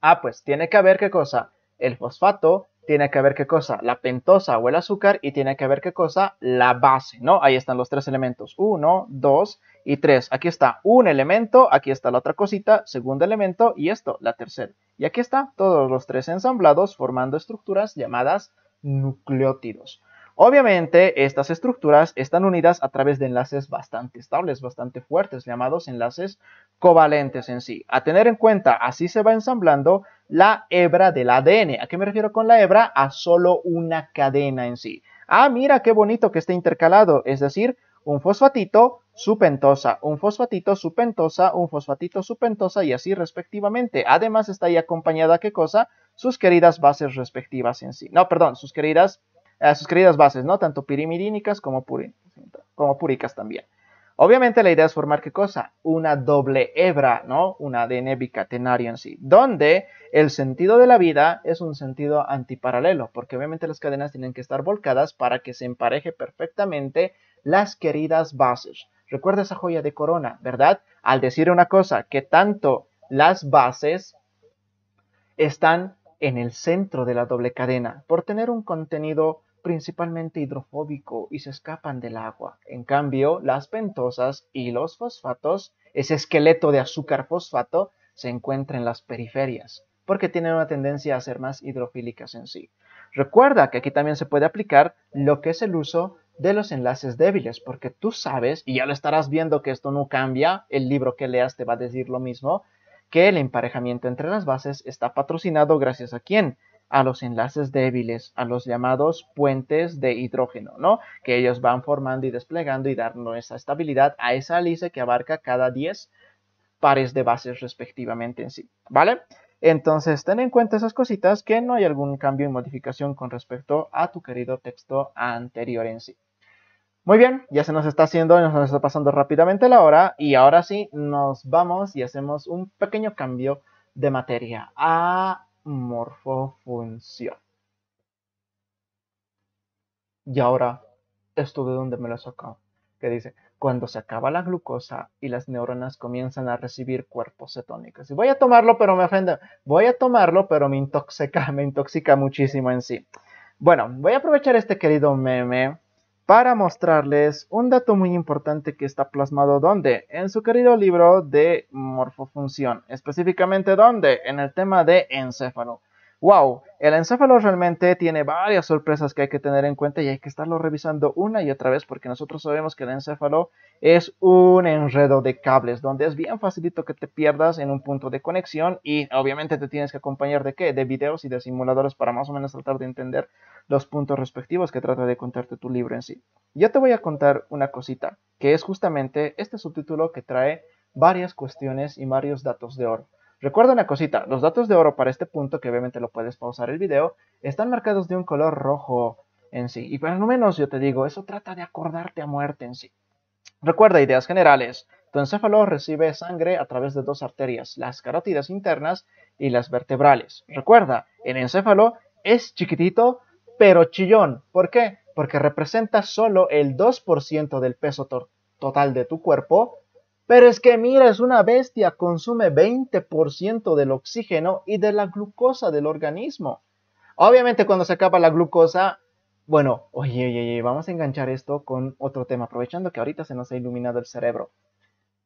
Ah, pues tiene que haber qué cosa? El fosfato, tiene que ver qué cosa, la pentosa o el azúcar y tiene que ver qué cosa, la base, ¿no? Ahí están los tres elementos, uno, dos y tres. Aquí está un elemento, aquí está la otra cosita, segundo elemento y esto, la tercera. Y aquí están todos los tres ensamblados formando estructuras llamadas nucleótidos. Obviamente, estas estructuras están unidas a través de enlaces bastante estables, bastante fuertes, llamados enlaces covalentes en sí. A tener en cuenta, así se va ensamblando la hebra del ADN. ¿A qué me refiero con la hebra? A solo una cadena en sí. Ah, mira qué bonito que está intercalado, es decir, un fosfatito, su pentosa, un fosfatito, su pentosa, un fosfatito, su pentosa y así respectivamente. Además está ahí acompañada, ¿qué cosa? Sus queridas bases respectivas en sí. No, perdón, sus queridas, eh, sus queridas bases, ¿no? Tanto pirimidínicas como, puri, como puricas también. Obviamente la idea es formar qué cosa? Una doble hebra, ¿no? Una ADN bicatenario en sí, donde el sentido de la vida es un sentido antiparalelo, porque obviamente las cadenas tienen que estar volcadas para que se empareje perfectamente las queridas bases. Recuerda esa joya de corona, ¿verdad? Al decir una cosa, que tanto las bases están en el centro de la doble cadena, por tener un contenido principalmente hidrofóbico y se escapan del agua. En cambio, las pentosas y los fosfatos, ese esqueleto de azúcar fosfato, se encuentra en las periferias, porque tienen una tendencia a ser más hidrofílicas en sí. Recuerda que aquí también se puede aplicar lo que es el uso de los enlaces débiles, porque tú sabes, y ya lo estarás viendo que esto no cambia, el libro que leas te va a decir lo mismo, que el emparejamiento entre las bases está patrocinado gracias a quién? a los enlaces débiles, a los llamados puentes de hidrógeno, ¿no? Que ellos van formando y desplegando y dando esa estabilidad a esa alice que abarca cada 10 pares de bases respectivamente en sí, ¿vale? Entonces, ten en cuenta esas cositas que no hay algún cambio y modificación con respecto a tu querido texto anterior en sí. Muy bien, ya se nos está haciendo, nos está pasando rápidamente la hora y ahora sí nos vamos y hacemos un pequeño cambio de materia a ah, morfofunción. Y ahora, esto de dónde me lo sacó, que dice, cuando se acaba la glucosa y las neuronas comienzan a recibir cuerpos cetónicos. Y voy a tomarlo, pero me ofende. Voy a tomarlo, pero me intoxica, me intoxica muchísimo en sí. Bueno, voy a aprovechar este querido meme para mostrarles un dato muy importante que está plasmado ¿dónde? En su querido libro de morfofunción, específicamente ¿dónde? En el tema de encéfalo wow, el encéfalo realmente tiene varias sorpresas que hay que tener en cuenta y hay que estarlo revisando una y otra vez porque nosotros sabemos que el encéfalo es un enredo de cables donde es bien facilito que te pierdas en un punto de conexión y obviamente te tienes que acompañar de qué? De videos y de simuladores para más o menos tratar de entender los puntos respectivos que trata de contarte tu libro en sí. Yo te voy a contar una cosita que es justamente este subtítulo que trae varias cuestiones y varios datos de oro. Recuerda una cosita, los datos de oro para este punto, que obviamente lo puedes pausar el video, están marcados de un color rojo en sí. Y para lo menos yo te digo, eso trata de acordarte a muerte en sí. Recuerda ideas generales. Tu encéfalo recibe sangre a través de dos arterias, las carótidas internas y las vertebrales. Recuerda, el encéfalo es chiquitito, pero chillón. ¿Por qué? Porque representa solo el 2% del peso total de tu cuerpo pero es que mira, es una bestia, consume 20% del oxígeno y de la glucosa del organismo. Obviamente cuando se acaba la glucosa, bueno, oye, oye, oye, vamos a enganchar esto con otro tema, aprovechando que ahorita se nos ha iluminado el cerebro.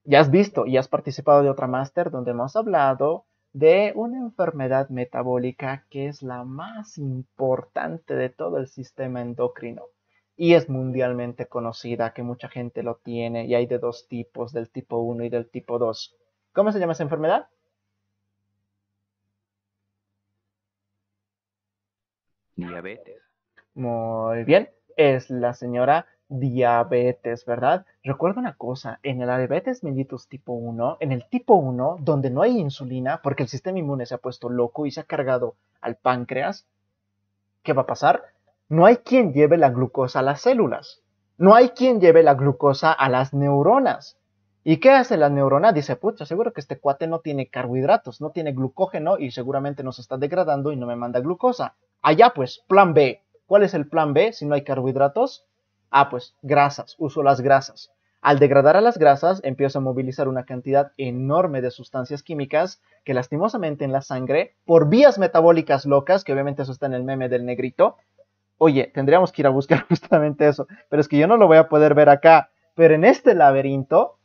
Ya has visto y has participado de otra máster donde hemos hablado de una enfermedad metabólica que es la más importante de todo el sistema endocrino y es mundialmente conocida, que mucha gente lo tiene y hay de dos tipos, del tipo 1 y del tipo 2. ¿Cómo se llama esa enfermedad? Diabetes. Muy bien, es la señora diabetes, ¿verdad? Recuerda una cosa, en el diabetes mellitus tipo 1, en el tipo 1, donde no hay insulina, porque el sistema inmune se ha puesto loco y se ha cargado al páncreas, ¿qué va a pasar? No hay quien lleve la glucosa a las células. No hay quien lleve la glucosa a las neuronas. ¿Y qué hace la neurona? Dice, pucha, seguro que este cuate no tiene carbohidratos, no tiene glucógeno y seguramente nos está degradando y no me manda glucosa. Allá pues, plan B. ¿Cuál es el plan B si no hay carbohidratos? Ah, pues grasas, uso las grasas. Al degradar a las grasas, empiezo a movilizar una cantidad enorme de sustancias químicas que lastimosamente en la sangre, por vías metabólicas locas, que obviamente eso está en el meme del negrito, Oye, tendríamos que ir a buscar justamente eso, pero es que yo no lo voy a poder ver acá. Pero en este laberinto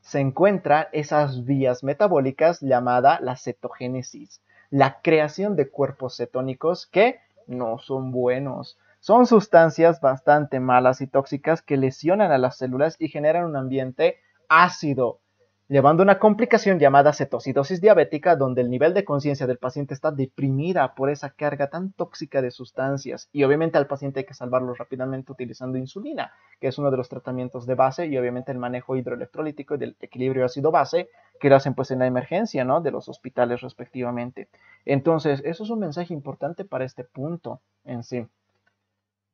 se encuentran esas vías metabólicas llamada la cetogénesis, la creación de cuerpos cetónicos que no son buenos. Son sustancias bastante malas y tóxicas que lesionan a las células y generan un ambiente ácido, llevando una complicación llamada cetocidosis diabética, donde el nivel de conciencia del paciente está deprimida por esa carga tan tóxica de sustancias. Y obviamente al paciente hay que salvarlo rápidamente utilizando insulina, que es uno de los tratamientos de base, y obviamente el manejo hidroelectrolítico y del equilibrio ácido-base, que lo hacen pues en la emergencia, ¿no? De los hospitales respectivamente. Entonces, eso es un mensaje importante para este punto en sí.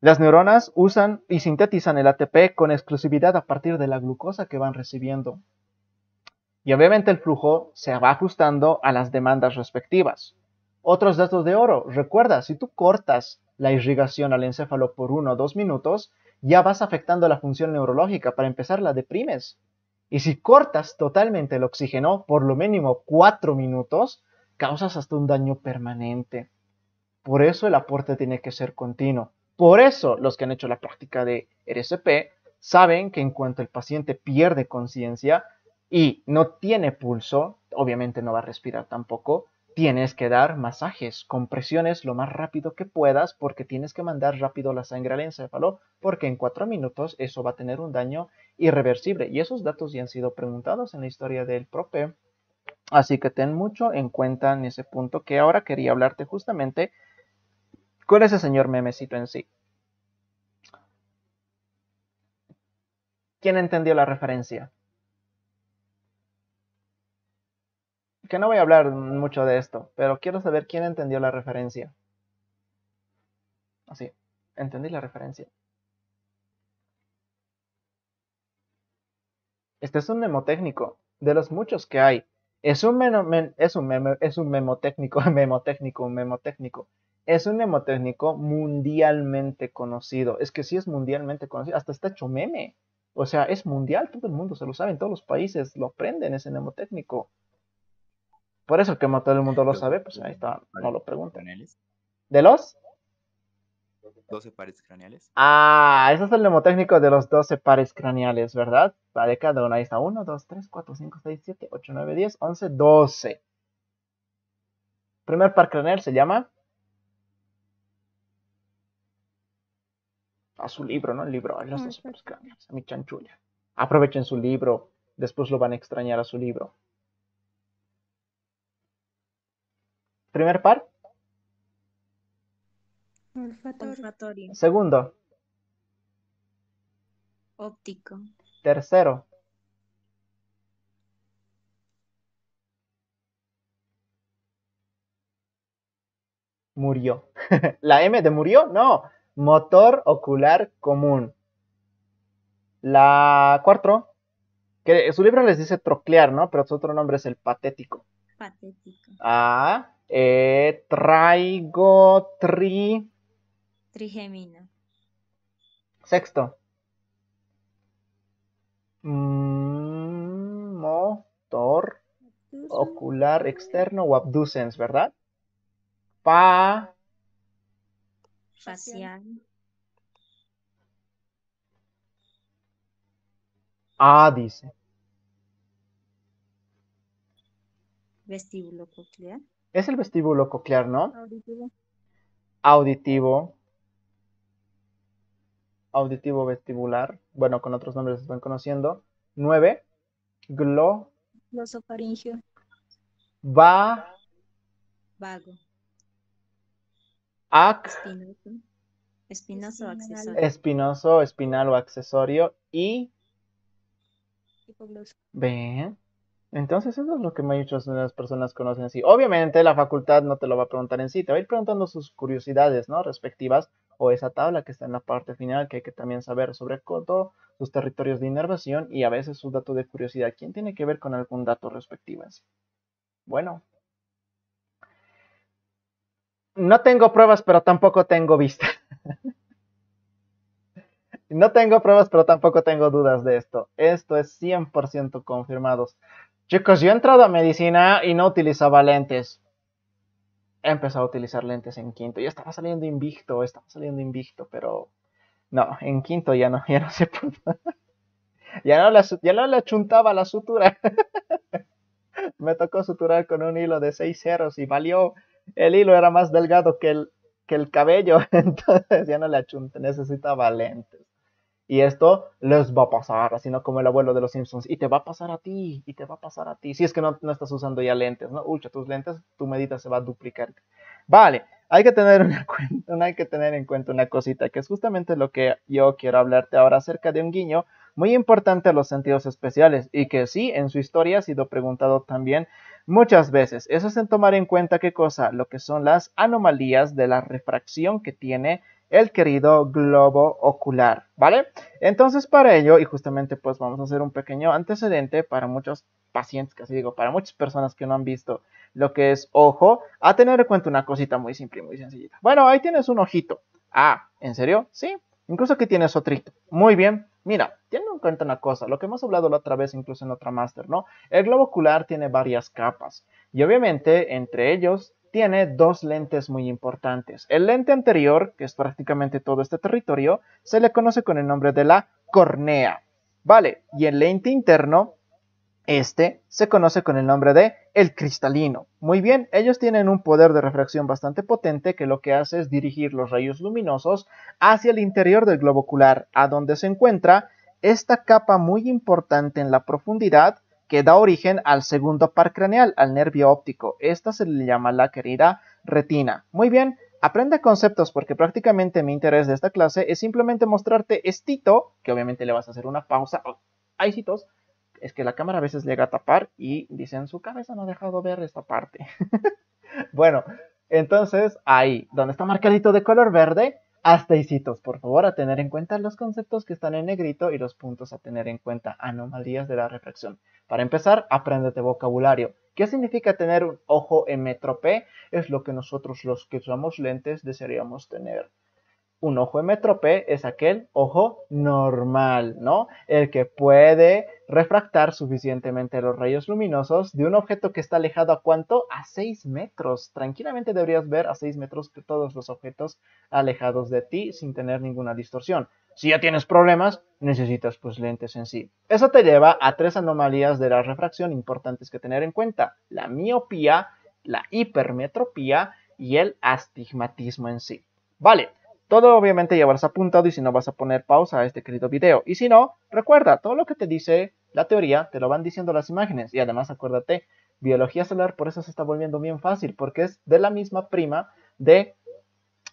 Las neuronas usan y sintetizan el ATP con exclusividad a partir de la glucosa que van recibiendo y obviamente el flujo se va ajustando a las demandas respectivas. Otros datos de oro, recuerda, si tú cortas la irrigación al encéfalo por uno o dos minutos, ya vas afectando la función neurológica, para empezar la deprimes. Y si cortas totalmente el oxígeno, por lo mínimo cuatro minutos, causas hasta un daño permanente. Por eso el aporte tiene que ser continuo. Por eso los que han hecho la práctica de RSP saben que en cuanto el paciente pierde conciencia, y no tiene pulso, obviamente no va a respirar tampoco, tienes que dar masajes, compresiones lo más rápido que puedas porque tienes que mandar rápido la sangre al encéfalo porque en cuatro minutos eso va a tener un daño irreversible. Y esos datos ya han sido preguntados en la historia del PROPE. Así que ten mucho en cuenta en ese punto que ahora quería hablarte justamente con ese señor memecito en sí. ¿Quién entendió la referencia? que no voy a hablar mucho de esto, pero quiero saber quién entendió la referencia. Así, entendí la referencia. Este es un mnemotécnico, de los muchos que hay. Es un, men, es un, mem, es un memotécnico, Es un mnemotécnico mundialmente conocido. Es que sí es mundialmente conocido. Hasta está hecho meme. O sea, es mundial, todo el mundo se lo sabe, en todos los países lo aprenden ese mnemotécnico. Por eso que todo el mundo lo sabe, pues ahí está, no lo pregunto. ¿De los? 12 pares craneales. Ah, ese es el mnemotécnico de los 12 pares craneales, ¿verdad? Para cada uno. Ahí está 1, 2, 3, 4, 5, 6, 7, 8, 9, 10, 11, 12. Primer par craneal se llama. A su libro, ¿no? El libro, a los 12 mm. pares craneales, a mi chanchulla. Aprovechen su libro, después lo van a extrañar a su libro. Primer par. Olfatorio. Segundo. Óptico. Tercero. Murió. ¿La M de murió? No. Motor ocular común. La cuatro. Que su libro les dice troclear, ¿no? Pero su otro nombre es el patético. Patético. Ah. E traigo tri. Trigemina. Sexto. Mm, motor ocular externo o abducens, ¿verdad? Pa. Facial. a dice. Vestíbulo coclear es el vestíbulo coclear, ¿no? Auditivo. Auditivo. Auditivo vestibular. Bueno, con otros nombres se van conociendo. Nueve. Glo. Glosofaringio. Va. Vago. Ac. Espinoso. Espinoso accesorio. Espinoso, espinal o accesorio. Y. B entonces eso es lo que muchas las personas conocen así. Obviamente la facultad no te lo va a preguntar en sí, te va a ir preguntando sus curiosidades, ¿no? Respectivas o esa tabla que está en la parte final que hay que también saber sobre todo sus territorios de inervación y a veces su dato de curiosidad, ¿quién tiene que ver con algún dato respectivo en sí? Bueno. No tengo pruebas, pero tampoco tengo vista. No tengo pruebas, pero tampoco tengo dudas de esto. Esto es 100% confirmados. Chicos, yo he entrado a medicina y no utilizaba lentes. He empezado a utilizar lentes en quinto. Ya estaba saliendo invicto, estaba saliendo invicto, pero no, en quinto ya no, ya no se pudo. ya no le achuntaba la la sutura. Me tocó suturar con un hilo de seis ceros y valió. El hilo era más delgado que el, que el cabello, entonces ya no le achunté, necesitaba lentes. Y esto les va a pasar, así no como el abuelo de los Simpsons. Y te va a pasar a ti, y te va a pasar a ti. Si es que no, estás usando ya lentes, ¿no? Ucha, tus lentes, tu medida se va a duplicar. Vale, hay que, tener hay que tener en cuenta una cosita, que es justamente lo que yo quiero hablarte ahora acerca de un guiño muy importante a los sentidos especiales y que sí, en su historia ha sido preguntado también muchas veces. Eso es en tomar en cuenta qué cosa, lo que son las anomalías de la refracción que tiene el querido globo ocular, ¿vale? Entonces para ello, y justamente pues vamos a hacer un pequeño antecedente para muchos pacientes, casi digo, para muchas personas que no han visto lo que es ojo, a tener en cuenta una cosita muy simple y muy sencillita. Bueno, ahí tienes un ojito. Ah, ¿en serio? Sí. Incluso aquí tienes otro. Muy bien. Mira, teniendo en cuenta una cosa, lo que hemos hablado la otra vez, incluso en otra máster, ¿no? El globo ocular tiene varias capas y obviamente entre ellos tiene dos lentes muy importantes. El lente anterior, que es prácticamente todo este territorio, se le conoce con el nombre de la cornea. Vale, y el lente interno, este se conoce con el nombre de el cristalino. Muy bien, ellos tienen un poder de refracción bastante potente que lo que hace es dirigir los rayos luminosos hacia el interior del globo ocular, a donde se encuentra esta capa muy importante en la profundidad que da origen al segundo par craneal, al nervio óptico. Esta se le llama la querida retina. Muy bien, aprende conceptos porque prácticamente mi interés de esta clase es simplemente mostrarte estito, que obviamente le vas a hacer una pausa. ahí oh, hay citos, es que la cámara a veces llega a tapar y dicen su cabeza no ha dejado ver esta parte. bueno, entonces ahí, donde está marcadito de color verde, hasta por favor, a tener en cuenta los conceptos que están en negrito y los puntos a tener en cuenta, anomalías de la reflexión. Para empezar, apréndete vocabulario. ¿Qué significa tener un ojo M Es lo que nosotros los que usamos lentes desearíamos tener un ojo hemétrope es aquel ojo normal, ¿no? El que puede refractar suficientemente los rayos luminosos de un objeto que está alejado a cuánto? A 6 metros. Tranquilamente deberías ver a 6 metros todos los objetos alejados de ti sin tener ninguna distorsión. Si ya tienes problemas, necesitas pues lentes en sí. Eso te lleva a tres anomalías de la refracción importantes que tener en cuenta. La miopía, la hipermetropía y el astigmatismo en sí. Vale, todo obviamente llevarás apuntado y si no vas a poner pausa a este querido video. Y si no, recuerda, todo lo que te dice la teoría te lo van diciendo las imágenes. Y además acuérdate, biología celular por eso se está volviendo bien fácil, porque es de la misma prima de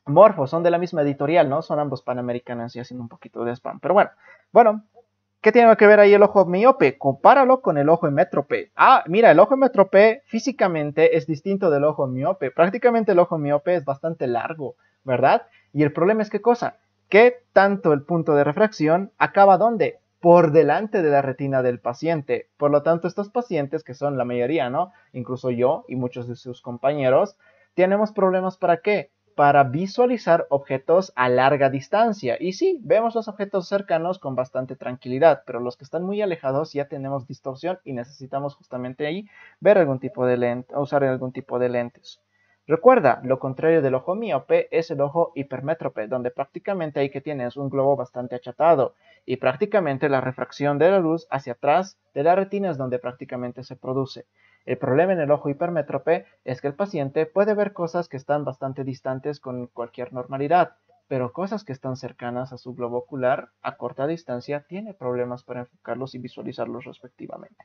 Morfo, son de la misma editorial, ¿no? Son ambos panamericanos y haciendo un poquito de spam. Pero bueno, bueno, ¿qué tiene que ver ahí el ojo miope? Compáralo con el ojo hemétrope. Ah, mira, el ojo hemétrope físicamente es distinto del ojo miope. Prácticamente el ojo miope es bastante largo, ¿verdad? Y el problema es qué cosa? ¿Qué tanto el punto de refracción acaba dónde? Por delante de la retina del paciente. Por lo tanto, estos pacientes, que son la mayoría, ¿no? Incluso yo y muchos de sus compañeros, tenemos problemas para qué? Para visualizar objetos a larga distancia. Y sí, vemos los objetos cercanos con bastante tranquilidad, pero los que están muy alejados ya tenemos distorsión y necesitamos justamente ahí ver algún tipo de lente, usar algún tipo de lentes. Recuerda, lo contrario del ojo miope es el ojo hipermétrope, donde prácticamente hay que tienes un globo bastante achatado y prácticamente la refracción de la luz hacia atrás de la retina es donde prácticamente se produce. El problema en el ojo hipermétrope es que el paciente puede ver cosas que están bastante distantes con cualquier normalidad, pero cosas que están cercanas a su globo ocular a corta distancia tiene problemas para enfocarlos y visualizarlos respectivamente.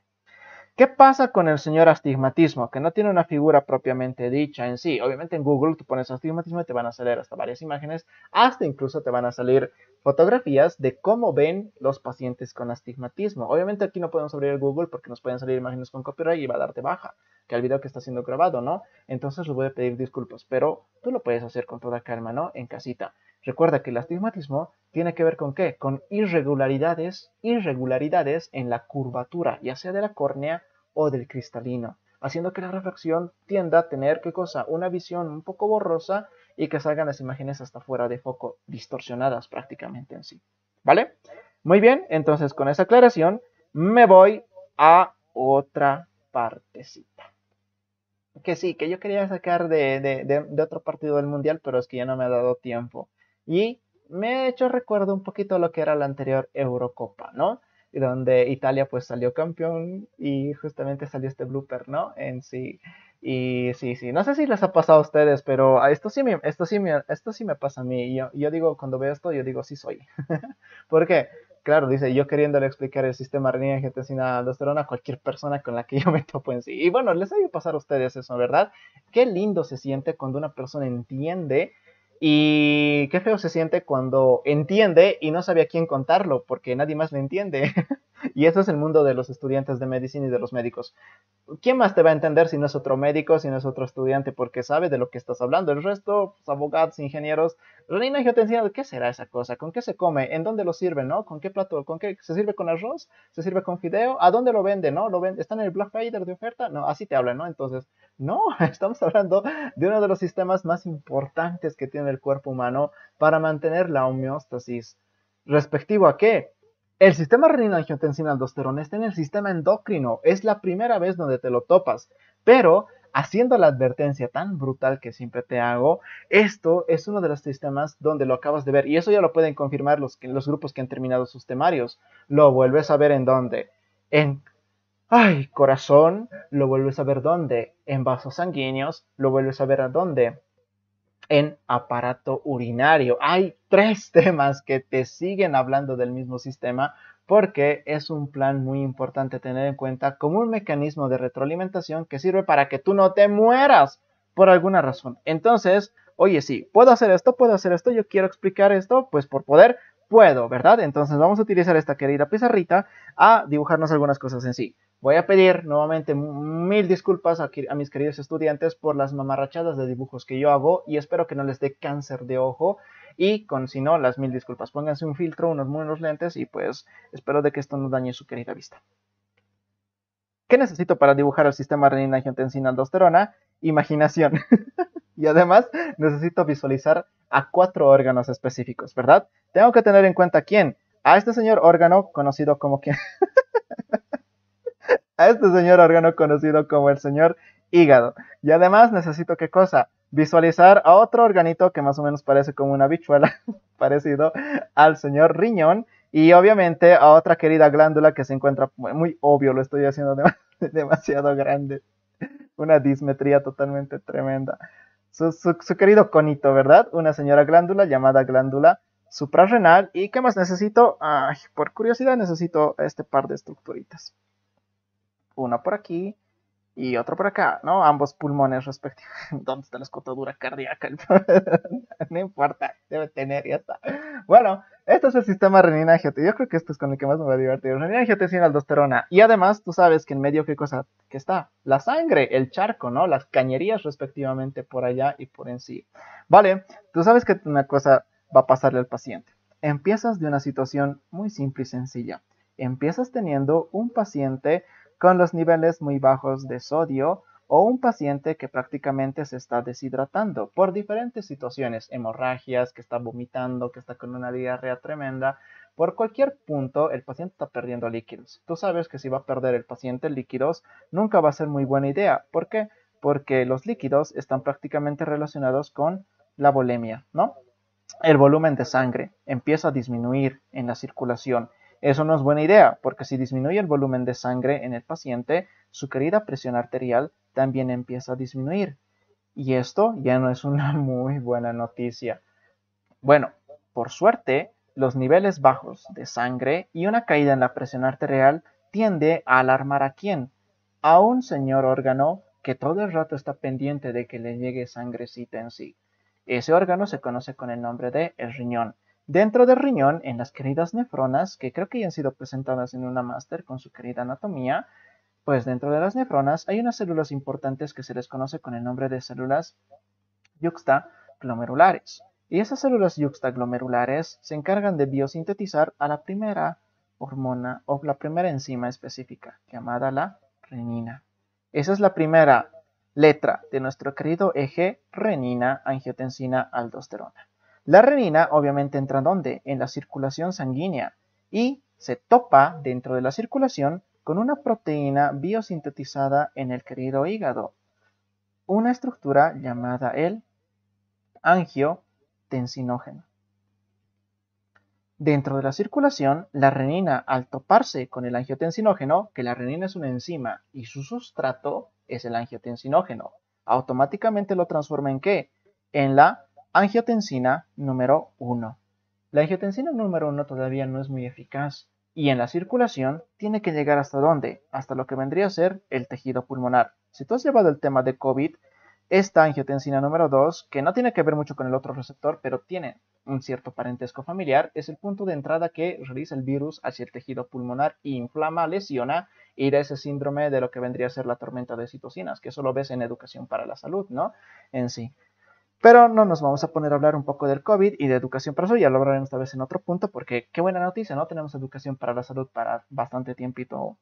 ¿Qué pasa con el señor astigmatismo? Que no tiene una figura propiamente dicha en sí. Obviamente en Google tú pones astigmatismo y te van a salir hasta varias imágenes, hasta incluso te van a salir fotografías de cómo ven los pacientes con astigmatismo. Obviamente aquí no podemos abrir el Google porque nos pueden salir imágenes con copyright y va a darte baja que al video que está siendo grabado, ¿no? Entonces le voy a pedir disculpas, pero tú lo puedes hacer con toda calma, ¿no? En casita. Recuerda que el astigmatismo tiene que ver con qué? Con irregularidades, irregularidades en la curvatura, ya sea de la córnea o del cristalino, haciendo que la reflexión tienda a tener, ¿qué cosa? Una visión un poco borrosa y que salgan las imágenes hasta fuera de foco, distorsionadas prácticamente en sí. ¿Vale? Muy bien, entonces con esa aclaración me voy a otra sí que sí, que yo quería sacar de, otro partido del Mundial, pero es que ya no me ha dado tiempo. Y me he hecho recuerdo un poquito lo que era la anterior Eurocopa, ¿no? Donde Italia pues salió campeón y justamente salió este blooper, ¿no? En sí. Y sí, sí, no sé si les ha pasado a ustedes, pero esto sí me, esto sí esto sí me pasa a mí. Yo, yo digo, cuando veo esto, yo digo, sí soy. ¿Por qué? claro, dice, yo queriéndole explicar el sistema renina angiotensina aldosterona a cualquier persona con la que yo me topo en sí. Y bueno, les ha ido pasar a ustedes eso, ¿verdad? Qué lindo se siente cuando una persona entiende y qué feo se siente cuando entiende y no sabe a quién contarlo porque nadie más le entiende. Y eso es el mundo de los estudiantes de medicina y de los médicos. ¿Quién más te va a entender si no es otro médico, si no es otro estudiante, porque sabe de lo que estás hablando? El resto, pues, abogados, ingenieros, Reina yo te enseña qué será esa cosa, con qué se come, en dónde lo sirve, ¿no? ¿Con qué plato? ¿Con qué se sirve con arroz? ¿Se sirve con fideo? ¿A dónde lo vende? ¿No? ¿Lo vende? en el Black Friday de oferta? No, así te hablan, ¿no? Entonces, no, estamos hablando de uno de los sistemas más importantes que tiene el cuerpo humano para mantener la homeostasis. ¿Respectivo a qué? El sistema renina-angiotensina-aldosterona está en el sistema endocrino, es la primera vez donde te lo topas, pero haciendo la advertencia tan brutal que siempre te hago, esto es uno de los sistemas donde lo acabas de ver, y eso ya lo pueden confirmar los, los grupos que han terminado sus temarios, lo vuelves a ver en dónde, en, ay, corazón, lo vuelves a ver dónde, en vasos sanguíneos, lo vuelves a ver a dónde, en aparato urinario. Hay tres temas que te siguen hablando del mismo sistema porque es un plan muy importante tener en cuenta como un mecanismo de retroalimentación que sirve para que tú no te mueras por alguna razón. Entonces, oye, sí, puedo hacer esto, puedo hacer esto, yo quiero explicar esto, pues por poder puedo, ¿verdad? Entonces vamos a utilizar esta querida pizarrita a dibujarnos algunas cosas en sí. Voy a pedir nuevamente mil disculpas a, mis queridos estudiantes por las mamarrachadas de dibujos que yo hago y espero que no les dé cáncer de ojo y con si no las mil disculpas. Pónganse un filtro, unos buenos lentes y pues espero de que esto no dañe su querida vista. ¿Qué necesito para dibujar el sistema renina angiotensina aldosterona? Imaginación. y además necesito visualizar a cuatro órganos específicos, ¿verdad? Tengo que tener en cuenta quién. A este señor órgano conocido como quién. a este señor órgano conocido como el señor hígado. Y además necesito qué cosa? Visualizar a otro organito que más o menos parece como una bichuela, parecido al señor riñón. Y obviamente a otra querida glándula que se encuentra muy, obvio, lo estoy haciendo demasiado grande. Una dismetría totalmente tremenda. Su, querido conito, ¿verdad? Una señora glándula llamada glándula suprarrenal. ¿Y qué más necesito? por curiosidad necesito este par de estructuritas. Uno por aquí y otro por acá, ¿no? Ambos pulmones respectivamente. ¿Dónde está la escotadura cardíaca? no importa, debe tener, ya está. Bueno, este es el sistema renina Yo creo que este es con el que más me va a divertir. renina sin aldosterona. Y además, tú sabes que en medio, ¿qué cosa que está? La sangre, el charco, ¿no? Las cañerías respectivamente por allá y por en sí. Vale, tú sabes que una cosa va a pasarle al paciente. Empiezas de una situación muy simple y sencilla. Empiezas teniendo un paciente con los niveles muy bajos de sodio o un paciente que prácticamente se está deshidratando por diferentes situaciones, hemorragias, que está vomitando, que está con una diarrea tremenda. Por cualquier punto, el paciente está perdiendo líquidos. Tú sabes que si va a perder el paciente líquidos, nunca va a ser muy buena idea. ¿Por qué? Porque los líquidos están prácticamente relacionados con la bulimia, ¿no? El volumen de sangre empieza a disminuir en la circulación eso no es buena idea, porque si disminuye el volumen de sangre en el paciente, su querida presión arterial también empieza a disminuir. Y esto ya no es una muy buena noticia. Bueno, por suerte, los niveles bajos de sangre y una caída en la presión arterial tiende a alarmar a quién? A un señor órgano que todo el rato está pendiente de que le llegue sangrecita en sí. Ese órgano se conoce con el nombre de el riñón dentro del riñón, en las queridas nefronas, que creo que ya han sido presentadas en una máster con su querida anatomía, pues dentro de las nefronas hay unas células importantes que se les conoce con el nombre de células juxtaglomerulares. Y esas células yuxtaglomerulares se encargan de biosintetizar a la primera hormona o la primera enzima específica, llamada la renina. Esa es la primera letra de nuestro querido eje renina-angiotensina-aldosterona. La renina obviamente entra ¿dónde? En la circulación sanguínea y se topa dentro de la circulación con una proteína biosintetizada en el querido hígado, una estructura llamada el angiotensinógeno. Dentro de la circulación, la renina al toparse con el angiotensinógeno, que la renina es una enzima y su sustrato es el angiotensinógeno, automáticamente lo transforma en qué? En la Angiotensina número 1. La angiotensina número 1 todavía no es muy eficaz y en la circulación tiene que llegar hasta dónde, hasta lo que vendría a ser el tejido pulmonar. Si tú has llevado el tema de COVID, esta angiotensina número 2, que no tiene que ver mucho con el otro receptor, pero tiene un cierto parentesco familiar, es el punto de entrada que realiza el virus hacia el tejido pulmonar e inflama, lesiona y da ese síndrome de lo que vendría a ser la tormenta de citocinas, que eso lo ves en educación para la salud, ¿no? En sí. Pero no nos vamos a poner a hablar un poco del COVID y de educación para eso, ya lo hablaremos esta vez en otro punto, porque qué buena noticia, ¿no? Tenemos educación para la salud para bastante tiempito.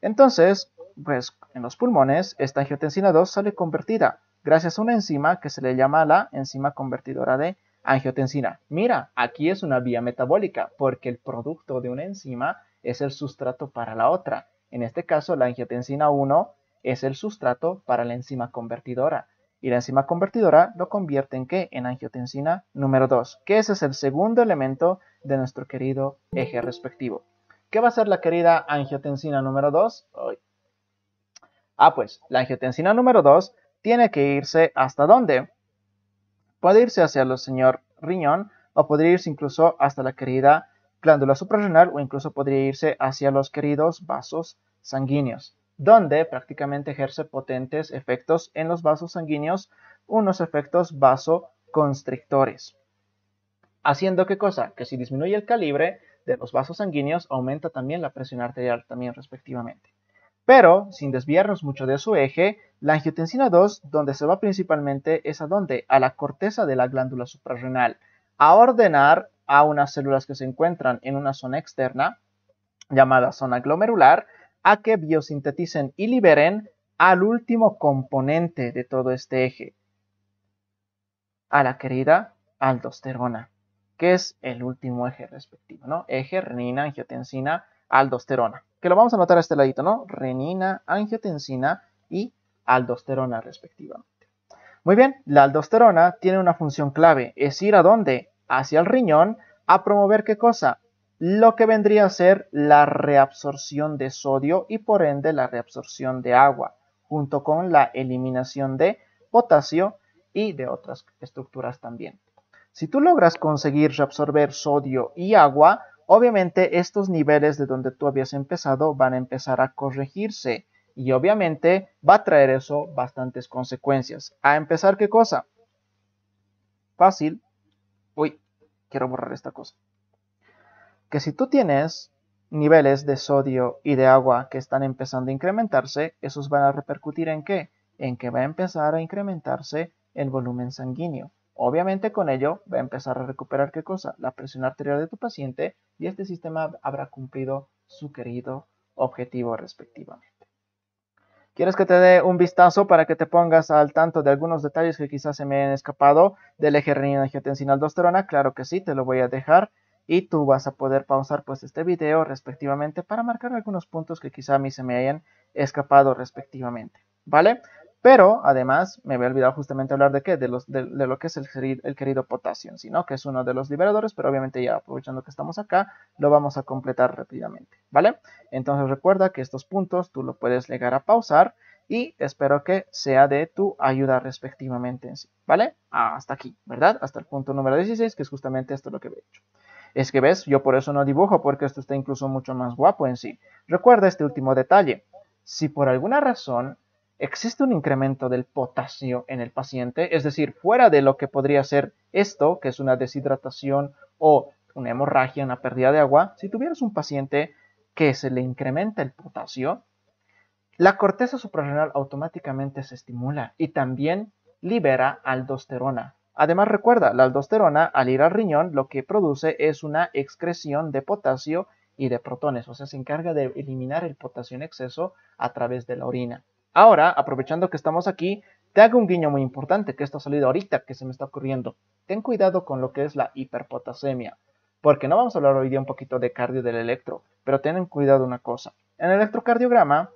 Entonces, pues en los pulmones, esta angiotensina 2 sale convertida gracias a una enzima que se le llama la enzima convertidora de angiotensina. Mira, aquí es una vía metabólica, porque el producto de una enzima es el sustrato para la otra. En este caso, la angiotensina 1 es el sustrato para la enzima convertidora y la enzima convertidora lo convierte en qué? En angiotensina número 2, que ese es el segundo elemento de nuestro querido eje respectivo. ¿Qué va a ser la querida angiotensina número 2? Ah, pues la angiotensina número 2 tiene que irse hasta dónde? Puede irse hacia el señor riñón o podría irse incluso hasta la querida glándula suprarrenal o incluso podría irse hacia los queridos vasos sanguíneos donde prácticamente ejerce potentes efectos en los vasos sanguíneos, unos efectos vasoconstrictores. Haciendo qué cosa? Que si disminuye el calibre de los vasos sanguíneos, aumenta también la presión arterial también respectivamente. Pero, sin desviarnos mucho de su eje, la angiotensina 2, donde se va principalmente, es a dónde? A la corteza de la glándula suprarrenal, a ordenar a unas células que se encuentran en una zona externa, llamada zona glomerular, a que biosinteticen y liberen al último componente de todo este eje, a la querida aldosterona, que es el último eje respectivo, ¿no? Eje renina, angiotensina, aldosterona, que lo vamos a anotar a este ladito, ¿no? Renina, angiotensina y aldosterona respectivamente. Muy bien, la aldosterona tiene una función clave, es ir a dónde? Hacia el riñón a promover qué cosa? lo que vendría a ser la reabsorción de sodio y por ende la reabsorción de agua, junto con la eliminación de potasio y de otras estructuras también. Si tú logras conseguir reabsorber sodio y agua, obviamente estos niveles de donde tú habías empezado van a empezar a corregirse y obviamente va a traer eso bastantes consecuencias. A empezar, ¿qué cosa? Fácil. Uy, quiero borrar esta cosa que si tú tienes niveles de sodio y de agua que están empezando a incrementarse, esos van a repercutir en qué? En que va a empezar a incrementarse el volumen sanguíneo. Obviamente con ello va a empezar a recuperar qué cosa? La presión arterial de tu paciente y este sistema habrá cumplido su querido objetivo respectivamente. ¿Quieres que te dé un vistazo para que te pongas al tanto de algunos detalles que quizás se me hayan escapado del eje renina-angiotensina-aldosterona? Claro que sí, te lo voy a dejar y tú vas a poder pausar pues este video respectivamente para marcar algunos puntos que quizá a mí se me hayan escapado respectivamente, ¿vale? Pero además me había olvidado justamente hablar de qué, de, lo que es el, el querido potasio, sino que es uno de los liberadores, pero obviamente ya aprovechando que estamos acá, lo vamos a completar rápidamente, ¿vale? Entonces recuerda que estos puntos tú lo puedes llegar a pausar y espero que sea de tu ayuda respectivamente en sí, ¿vale? Hasta aquí, ¿verdad? Hasta el punto número 16, que es justamente esto lo que he hecho. Es que ves, yo por eso no dibujo, porque esto está incluso mucho más guapo en sí. Recuerda este último detalle. Si por alguna razón existe un incremento del potasio en el paciente, es decir, fuera de lo que podría ser esto, que es una deshidratación o una hemorragia, una pérdida de agua, si tuvieras un paciente que se le incrementa el potasio, la corteza suprarrenal automáticamente se estimula y también libera aldosterona, Además recuerda, la aldosterona al ir al riñón lo que produce es una excreción de potasio y de protones, o sea, se encarga de eliminar el potasio en exceso a través de la orina. Ahora, aprovechando que estamos aquí, te hago un guiño muy importante que esto ha salido ahorita, que se me está ocurriendo. Ten cuidado con lo que es la hiperpotasemia, porque no vamos a hablar hoy día un poquito de cardio del electro, pero ten cuidado una cosa. En el electrocardiograma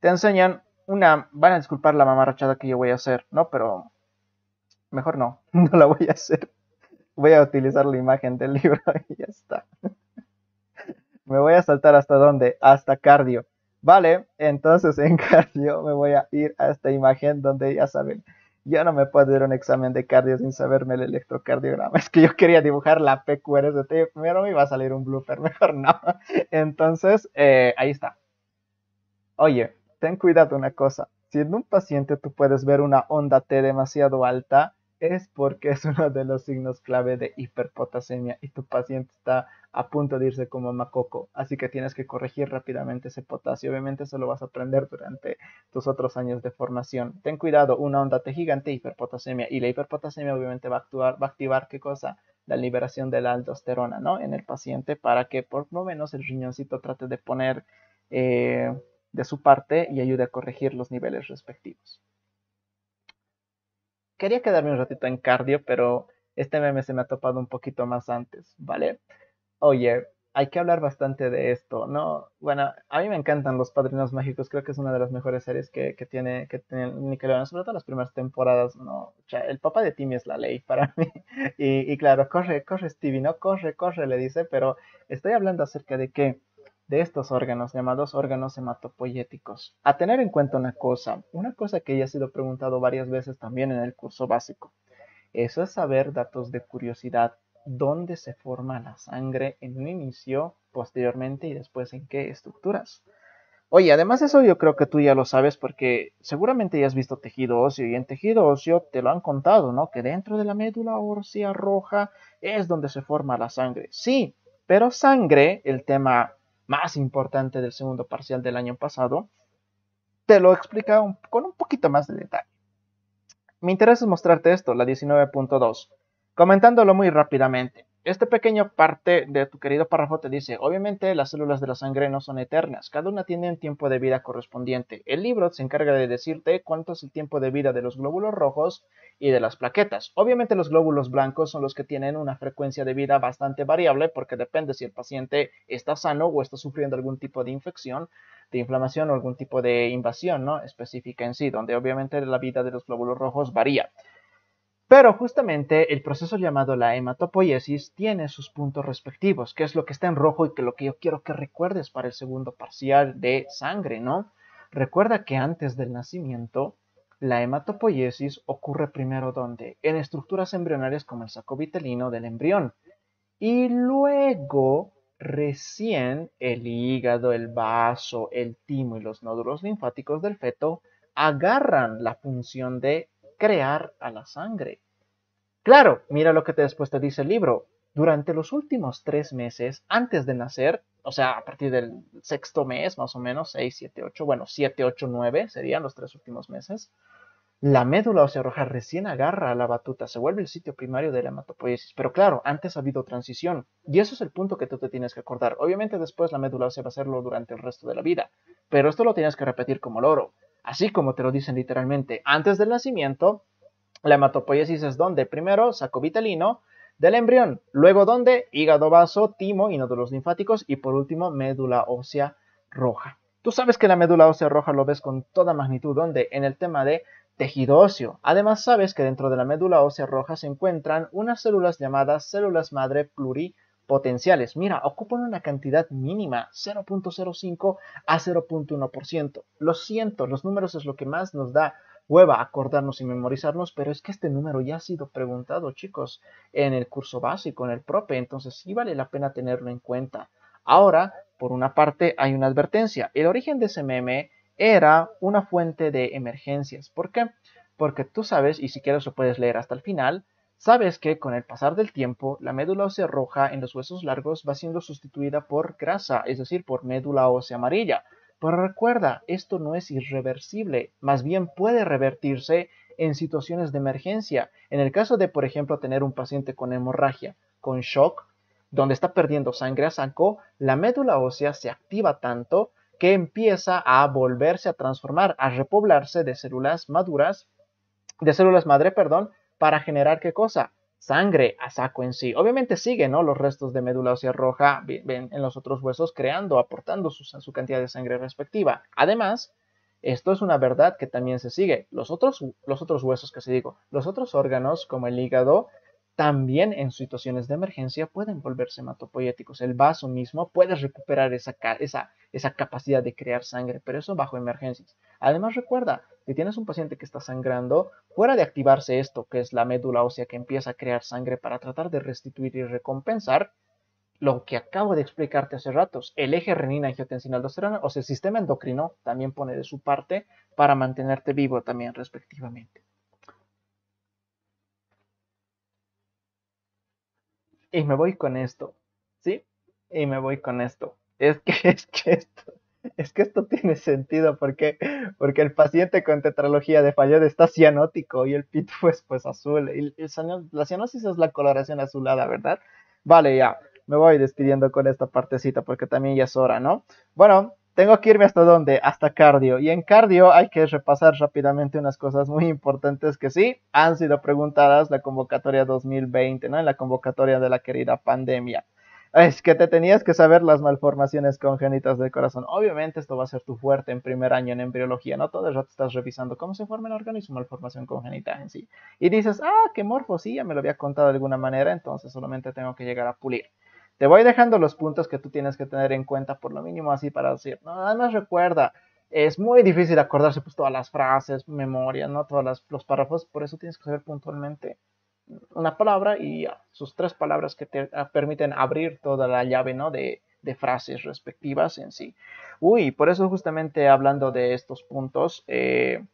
te enseñan una, van a disculpar la mamarrachada que yo voy a hacer, ¿no? Pero mejor no, no la voy a hacer. Voy a utilizar la imagen del libro y ya está. Me voy a saltar hasta dónde? Hasta cardio. Vale, entonces en cardio me voy a ir a esta imagen donde ya saben, yo no me puedo dar un examen de cardio sin saberme el electrocardiograma. Es que yo quería dibujar la T primero me iba a salir un blooper, mejor no. Entonces, eh, ahí está. Oye, ten cuidado una cosa. Si en un paciente tú puedes ver una onda T demasiado alta, es porque es uno de los signos clave de hiperpotasemia y tu paciente está a punto de irse como macoco, así que tienes que corregir rápidamente ese potasio. Obviamente eso lo vas a aprender durante tus otros años de formación. Ten cuidado, una onda T gigante hiperpotasemia y la hiperpotasemia obviamente va a activar qué cosa? La liberación de la aldosterona, ¿no? En el paciente para que por lo menos el riñoncito trate de poner eh, de su parte y ayude a corregir los niveles respectivos quería quedarme un ratito en cardio, pero este meme se me ha topado un poquito más antes, ¿vale? Oye, hay que hablar bastante de esto, ¿no? Bueno, a mí me encantan Los Padrinos Mágicos, creo que es una de las mejores series que, tiene, que Nickelodeon, sobre todo las primeras temporadas, ¿no? O sea, el papá de Timmy es la ley para mí. Y, y claro, corre, corre Stevie, ¿no? Corre, corre, le dice, pero estoy hablando acerca de que de estos órganos, llamados órganos hematopoyéticos. A tener en cuenta una cosa, una cosa que ya ha sido preguntado varias veces también en el curso básico, eso es saber datos de curiosidad, dónde se forma la sangre en un inicio, posteriormente y después en qué estructuras. Oye, además eso yo creo que tú ya lo sabes porque seguramente ya has visto tejido óseo y en tejido óseo te lo han contado, ¿no? Que dentro de la médula ósea roja es donde se forma la sangre. Sí, pero sangre, el tema más importante del segundo parcial del año pasado, te lo explica con un poquito más de detalle. Mi interés es mostrarte esto, la 19.2, comentándolo muy rápidamente. Este pequeño parte de tu querido párrafo te dice, obviamente las células de la sangre no son eternas, cada una tiene un tiempo de vida correspondiente. El libro se encarga de decirte cuánto es el tiempo de vida de los glóbulos rojos y de las plaquetas. Obviamente los glóbulos blancos son los que tienen una frecuencia de vida bastante variable porque depende si el paciente está sano o está sufriendo algún tipo de infección, de inflamación o algún tipo de invasión ¿no? específica en sí, donde obviamente la vida de los glóbulos rojos varía. Pero justamente el proceso llamado la hematopoiesis tiene sus puntos respectivos, que es lo que está en rojo y que lo que yo quiero que recuerdes para el segundo parcial de sangre, ¿no? Recuerda que antes del nacimiento, la hematopoiesis ocurre primero donde? En estructuras embrionarias como el saco vitelino del embrión. Y luego, recién, el hígado, el vaso, el timo y los nódulos linfáticos del feto agarran la función de crear a la sangre. Claro, mira lo que después te dice el libro. Durante los últimos tres meses antes de nacer, o sea, a partir del sexto mes, más o menos, 6, 7, 8, bueno, 7, 8, 9 serían los tres últimos meses, la médula ósea roja recién agarra a la batuta, se vuelve el sitio primario de la hematopoiesis. Pero claro, antes ha habido transición, y eso es el punto que tú te tienes que acordar. Obviamente después la médula ósea va a hacerlo durante el resto de la vida, pero esto lo tienes que repetir como loro. Así como te lo dicen literalmente, antes del nacimiento, la hematopoiesis es donde primero saco vitelino del embrión, luego donde hígado, vaso, timo y nódulos linfáticos y por último médula ósea roja. Tú sabes que la médula ósea roja lo ves con toda magnitud, donde en el tema de tejido óseo. Además sabes que dentro de la médula ósea roja se encuentran unas células llamadas células madre pluripotentes potenciales. Mira, ocupan una cantidad mínima, 0.05 a 0.1%. Lo siento, los números es lo que más nos da hueva acordarnos y memorizarnos, pero es que este número ya ha sido preguntado, chicos, en el curso básico, en el prope, entonces sí vale la pena tenerlo en cuenta. Ahora, por una parte, hay una advertencia. El origen de ese meme era una fuente de emergencias. ¿Por qué? Porque tú sabes, y si quieres lo puedes leer hasta el final, Sabes que con el pasar del tiempo, la médula ósea roja en los huesos largos va siendo sustituida por grasa, es decir, por médula ósea amarilla. Pero recuerda, esto no es irreversible, más bien puede revertirse en situaciones de emergencia. En el caso de, por ejemplo, tener un paciente con hemorragia, con shock, donde está perdiendo sangre a saco, la médula ósea se activa tanto que empieza a volverse a transformar, a repoblarse de células maduras, de células madre, perdón, para generar qué cosa? Sangre a saco en sí. Obviamente sigue, ¿no? Los restos de médula ósea roja en los otros huesos creando, aportando su, su cantidad de sangre respectiva. Además, esto es una verdad que también se sigue. Los otros, los otros huesos, que se digo, los otros órganos como el hígado, también en situaciones de emergencia pueden volverse hematopoyéticos. El vaso mismo puede recuperar esa, capacidad de crear sangre, pero eso bajo emergencias. Además, recuerda, si tienes un paciente que está sangrando, fuera de activarse esto, que es la médula ósea que empieza a crear sangre para tratar de restituir y recompensar, lo que acabo de explicarte hace ratos, el eje renina-angiotensina-aldosterona, o sea, el sistema endocrino, también pone de su parte para mantenerte vivo también respectivamente. y me voy con esto, ¿sí? Y me voy con esto. Es que, es que esto, es que esto tiene sentido porque, porque el paciente con tetralogía de Fallot está cianótico y el pit es pues azul. Y, la cianosis es la coloración azulada, ¿verdad? Vale, ya, me voy despidiendo con esta partecita porque también ya es hora, ¿no? Bueno, tengo que irme hasta dónde? Hasta cardio. Y en cardio hay que repasar rápidamente unas cosas muy importantes que sí han sido preguntadas la convocatoria 2020, ¿no? En la convocatoria de la querida pandemia. Es que te tenías que saber las malformaciones congénitas del corazón. Obviamente esto va a ser tu fuerte en primer año en embriología, ¿no? Todo el rato estás revisando cómo se forma el órgano y su malformación congénita en sí. Y dices, ah, qué morfo, sí, ya me lo había contado de alguna manera, entonces solamente tengo que llegar a pulir. Te voy dejando los puntos que tú tienes que tener en cuenta, por lo mínimo así para decir, no, nada más recuerda, es muy difícil acordarse pues todas las frases, memoria, ¿no? Todos los párrafos, por eso tienes que saber puntualmente una palabra y sus tres palabras que te ah, permiten abrir toda la llave, ¿no? De, de frases respectivas en sí. Uy, por eso justamente hablando de estos puntos, eh,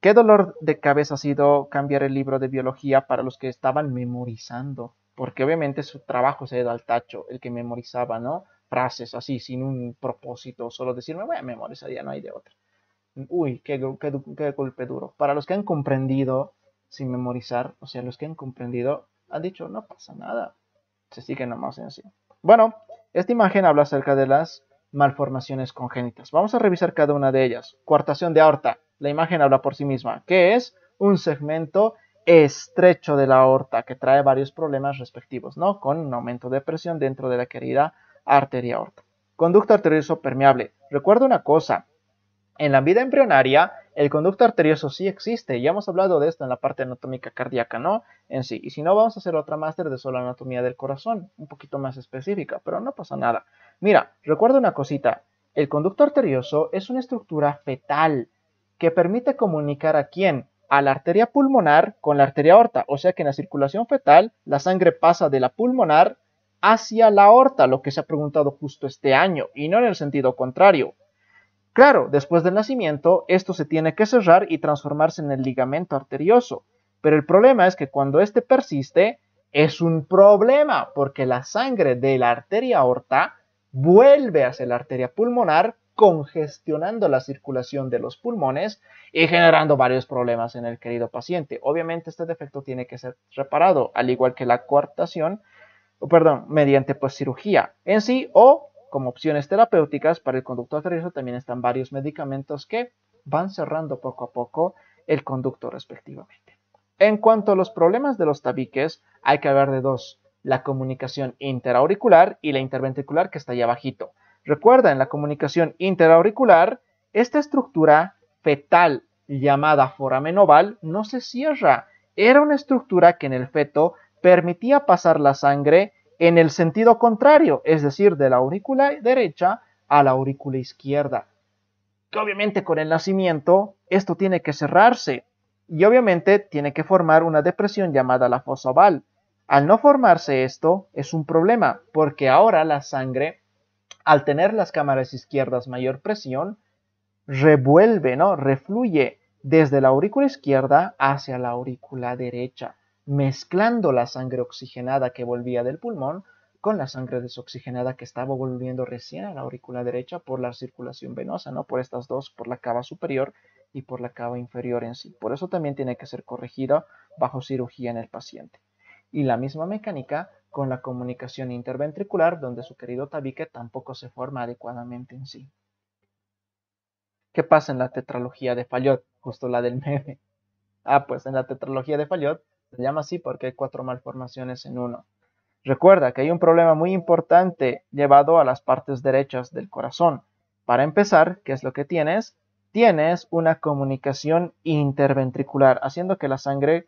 ¿qué dolor de cabeza ha sido cambiar el libro de biología para los que estaban memorizando? porque obviamente su trabajo se ido al tacho, el que memorizaba, ¿no? Frases así, sin un propósito, solo decirme, voy a memorizar, ya no hay de otra. Uy, qué, golpe duro. Para los que han comprendido sin memorizar, o sea, los que han comprendido, han dicho, no pasa nada, se sigue nomás en sí. Bueno, esta imagen habla acerca de las malformaciones congénitas. Vamos a revisar cada una de ellas. Coartación de aorta. La imagen habla por sí misma, que es un segmento estrecho de la aorta que trae varios problemas respectivos, ¿no? Con un aumento de presión dentro de la querida arteria aorta. Conducto arterioso permeable. Recuerda una cosa, en la vida embrionaria el conducto arterioso sí existe, ya hemos hablado de esto en la parte anatómica cardíaca, ¿no? En sí, y si no vamos a hacer otra máster de solo anatomía del corazón, un poquito más específica, pero no pasa nada. Mira, recuerda una cosita, el conducto arterioso es una estructura fetal que permite comunicar a quién, a la arteria pulmonar con la arteria aorta. O sea que en la circulación fetal la sangre pasa de la pulmonar hacia la aorta, lo que se ha preguntado justo este año, y no en el sentido contrario. Claro, después del nacimiento, esto se tiene que cerrar y transformarse en el ligamento arterioso, pero el problema es que cuando este persiste, es un problema, porque la sangre de la arteria aorta vuelve hacia la arteria pulmonar congestionando la circulación de los pulmones y generando varios problemas en el querido paciente. Obviamente este defecto tiene que ser reparado, al igual que la coartación, perdón, mediante pues, cirugía en sí o como opciones terapéuticas para el conducto arterioso también están varios medicamentos que van cerrando poco a poco el conducto respectivamente. En cuanto a los problemas de los tabiques, hay que hablar de dos, la comunicación interauricular y la interventricular que está ahí abajito. Recuerda, en la comunicación interauricular, esta estructura fetal llamada foramen oval no se cierra. Era una estructura que en el feto permitía pasar la sangre en el sentido contrario, es decir, de la aurícula derecha a la aurícula izquierda. Que obviamente con el nacimiento esto tiene que cerrarse y obviamente tiene que formar una depresión llamada la fosa oval. Al no formarse esto es un problema porque ahora la sangre al tener las cámaras izquierdas mayor presión, revuelve, ¿no? Refluye desde la aurícula izquierda hacia la aurícula derecha, mezclando la sangre oxigenada que volvía del pulmón con la sangre desoxigenada que estaba volviendo recién a la aurícula derecha por la circulación venosa, ¿no? Por estas dos, por la cava superior y por la cava inferior en sí. Por eso también tiene que ser corregida bajo cirugía en el paciente. Y la misma mecánica con la comunicación interventricular, donde su querido tabique tampoco se forma adecuadamente en sí. ¿Qué pasa en la tetralogía de Fallot? Justo la del meme. Ah, pues en la tetralogía de Fallot se llama así porque hay cuatro malformaciones en uno. Recuerda que hay un problema muy importante llevado a las partes derechas del corazón. Para empezar, ¿qué es lo que tienes? Tienes una comunicación interventricular, haciendo que la sangre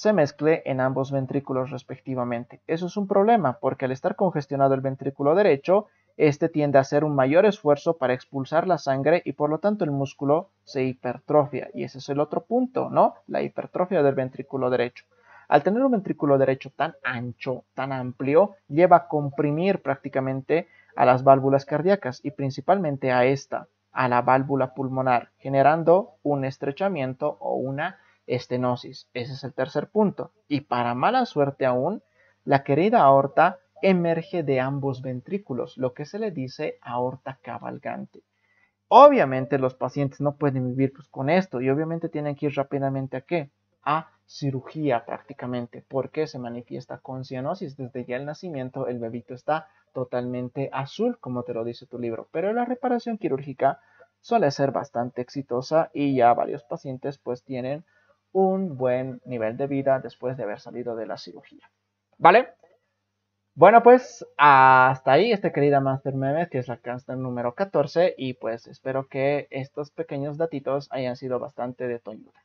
se mezcle en ambos ventrículos respectivamente. Eso es un problema porque al estar congestionado el ventrículo derecho, este tiende a hacer un mayor esfuerzo para expulsar la sangre y por lo tanto el músculo se hipertrofia. Y ese es el otro punto, ¿no? La hipertrofia del ventrículo derecho. Al tener un ventrículo derecho tan ancho, tan amplio, lleva a comprimir prácticamente a las válvulas cardíacas y principalmente a esta, a la válvula pulmonar, generando un estrechamiento o una estenosis. Ese es el tercer punto. Y para mala suerte aún, la querida aorta emerge de ambos ventrículos, lo que se le dice aorta cabalgante. Obviamente los pacientes no pueden vivir pues, con esto y obviamente tienen que ir rápidamente a qué? A cirugía prácticamente, porque se manifiesta con cianosis. Desde ya el nacimiento el bebito está totalmente azul, como te lo dice tu libro, pero la reparación quirúrgica suele ser bastante exitosa y ya varios pacientes pues tienen un buen nivel de vida después de haber salido de la cirugía. ¿Vale? Bueno, pues hasta ahí este querida Master Memes, que es la canción número 14, y pues espero que estos pequeños datitos hayan sido bastante de tu ayuda.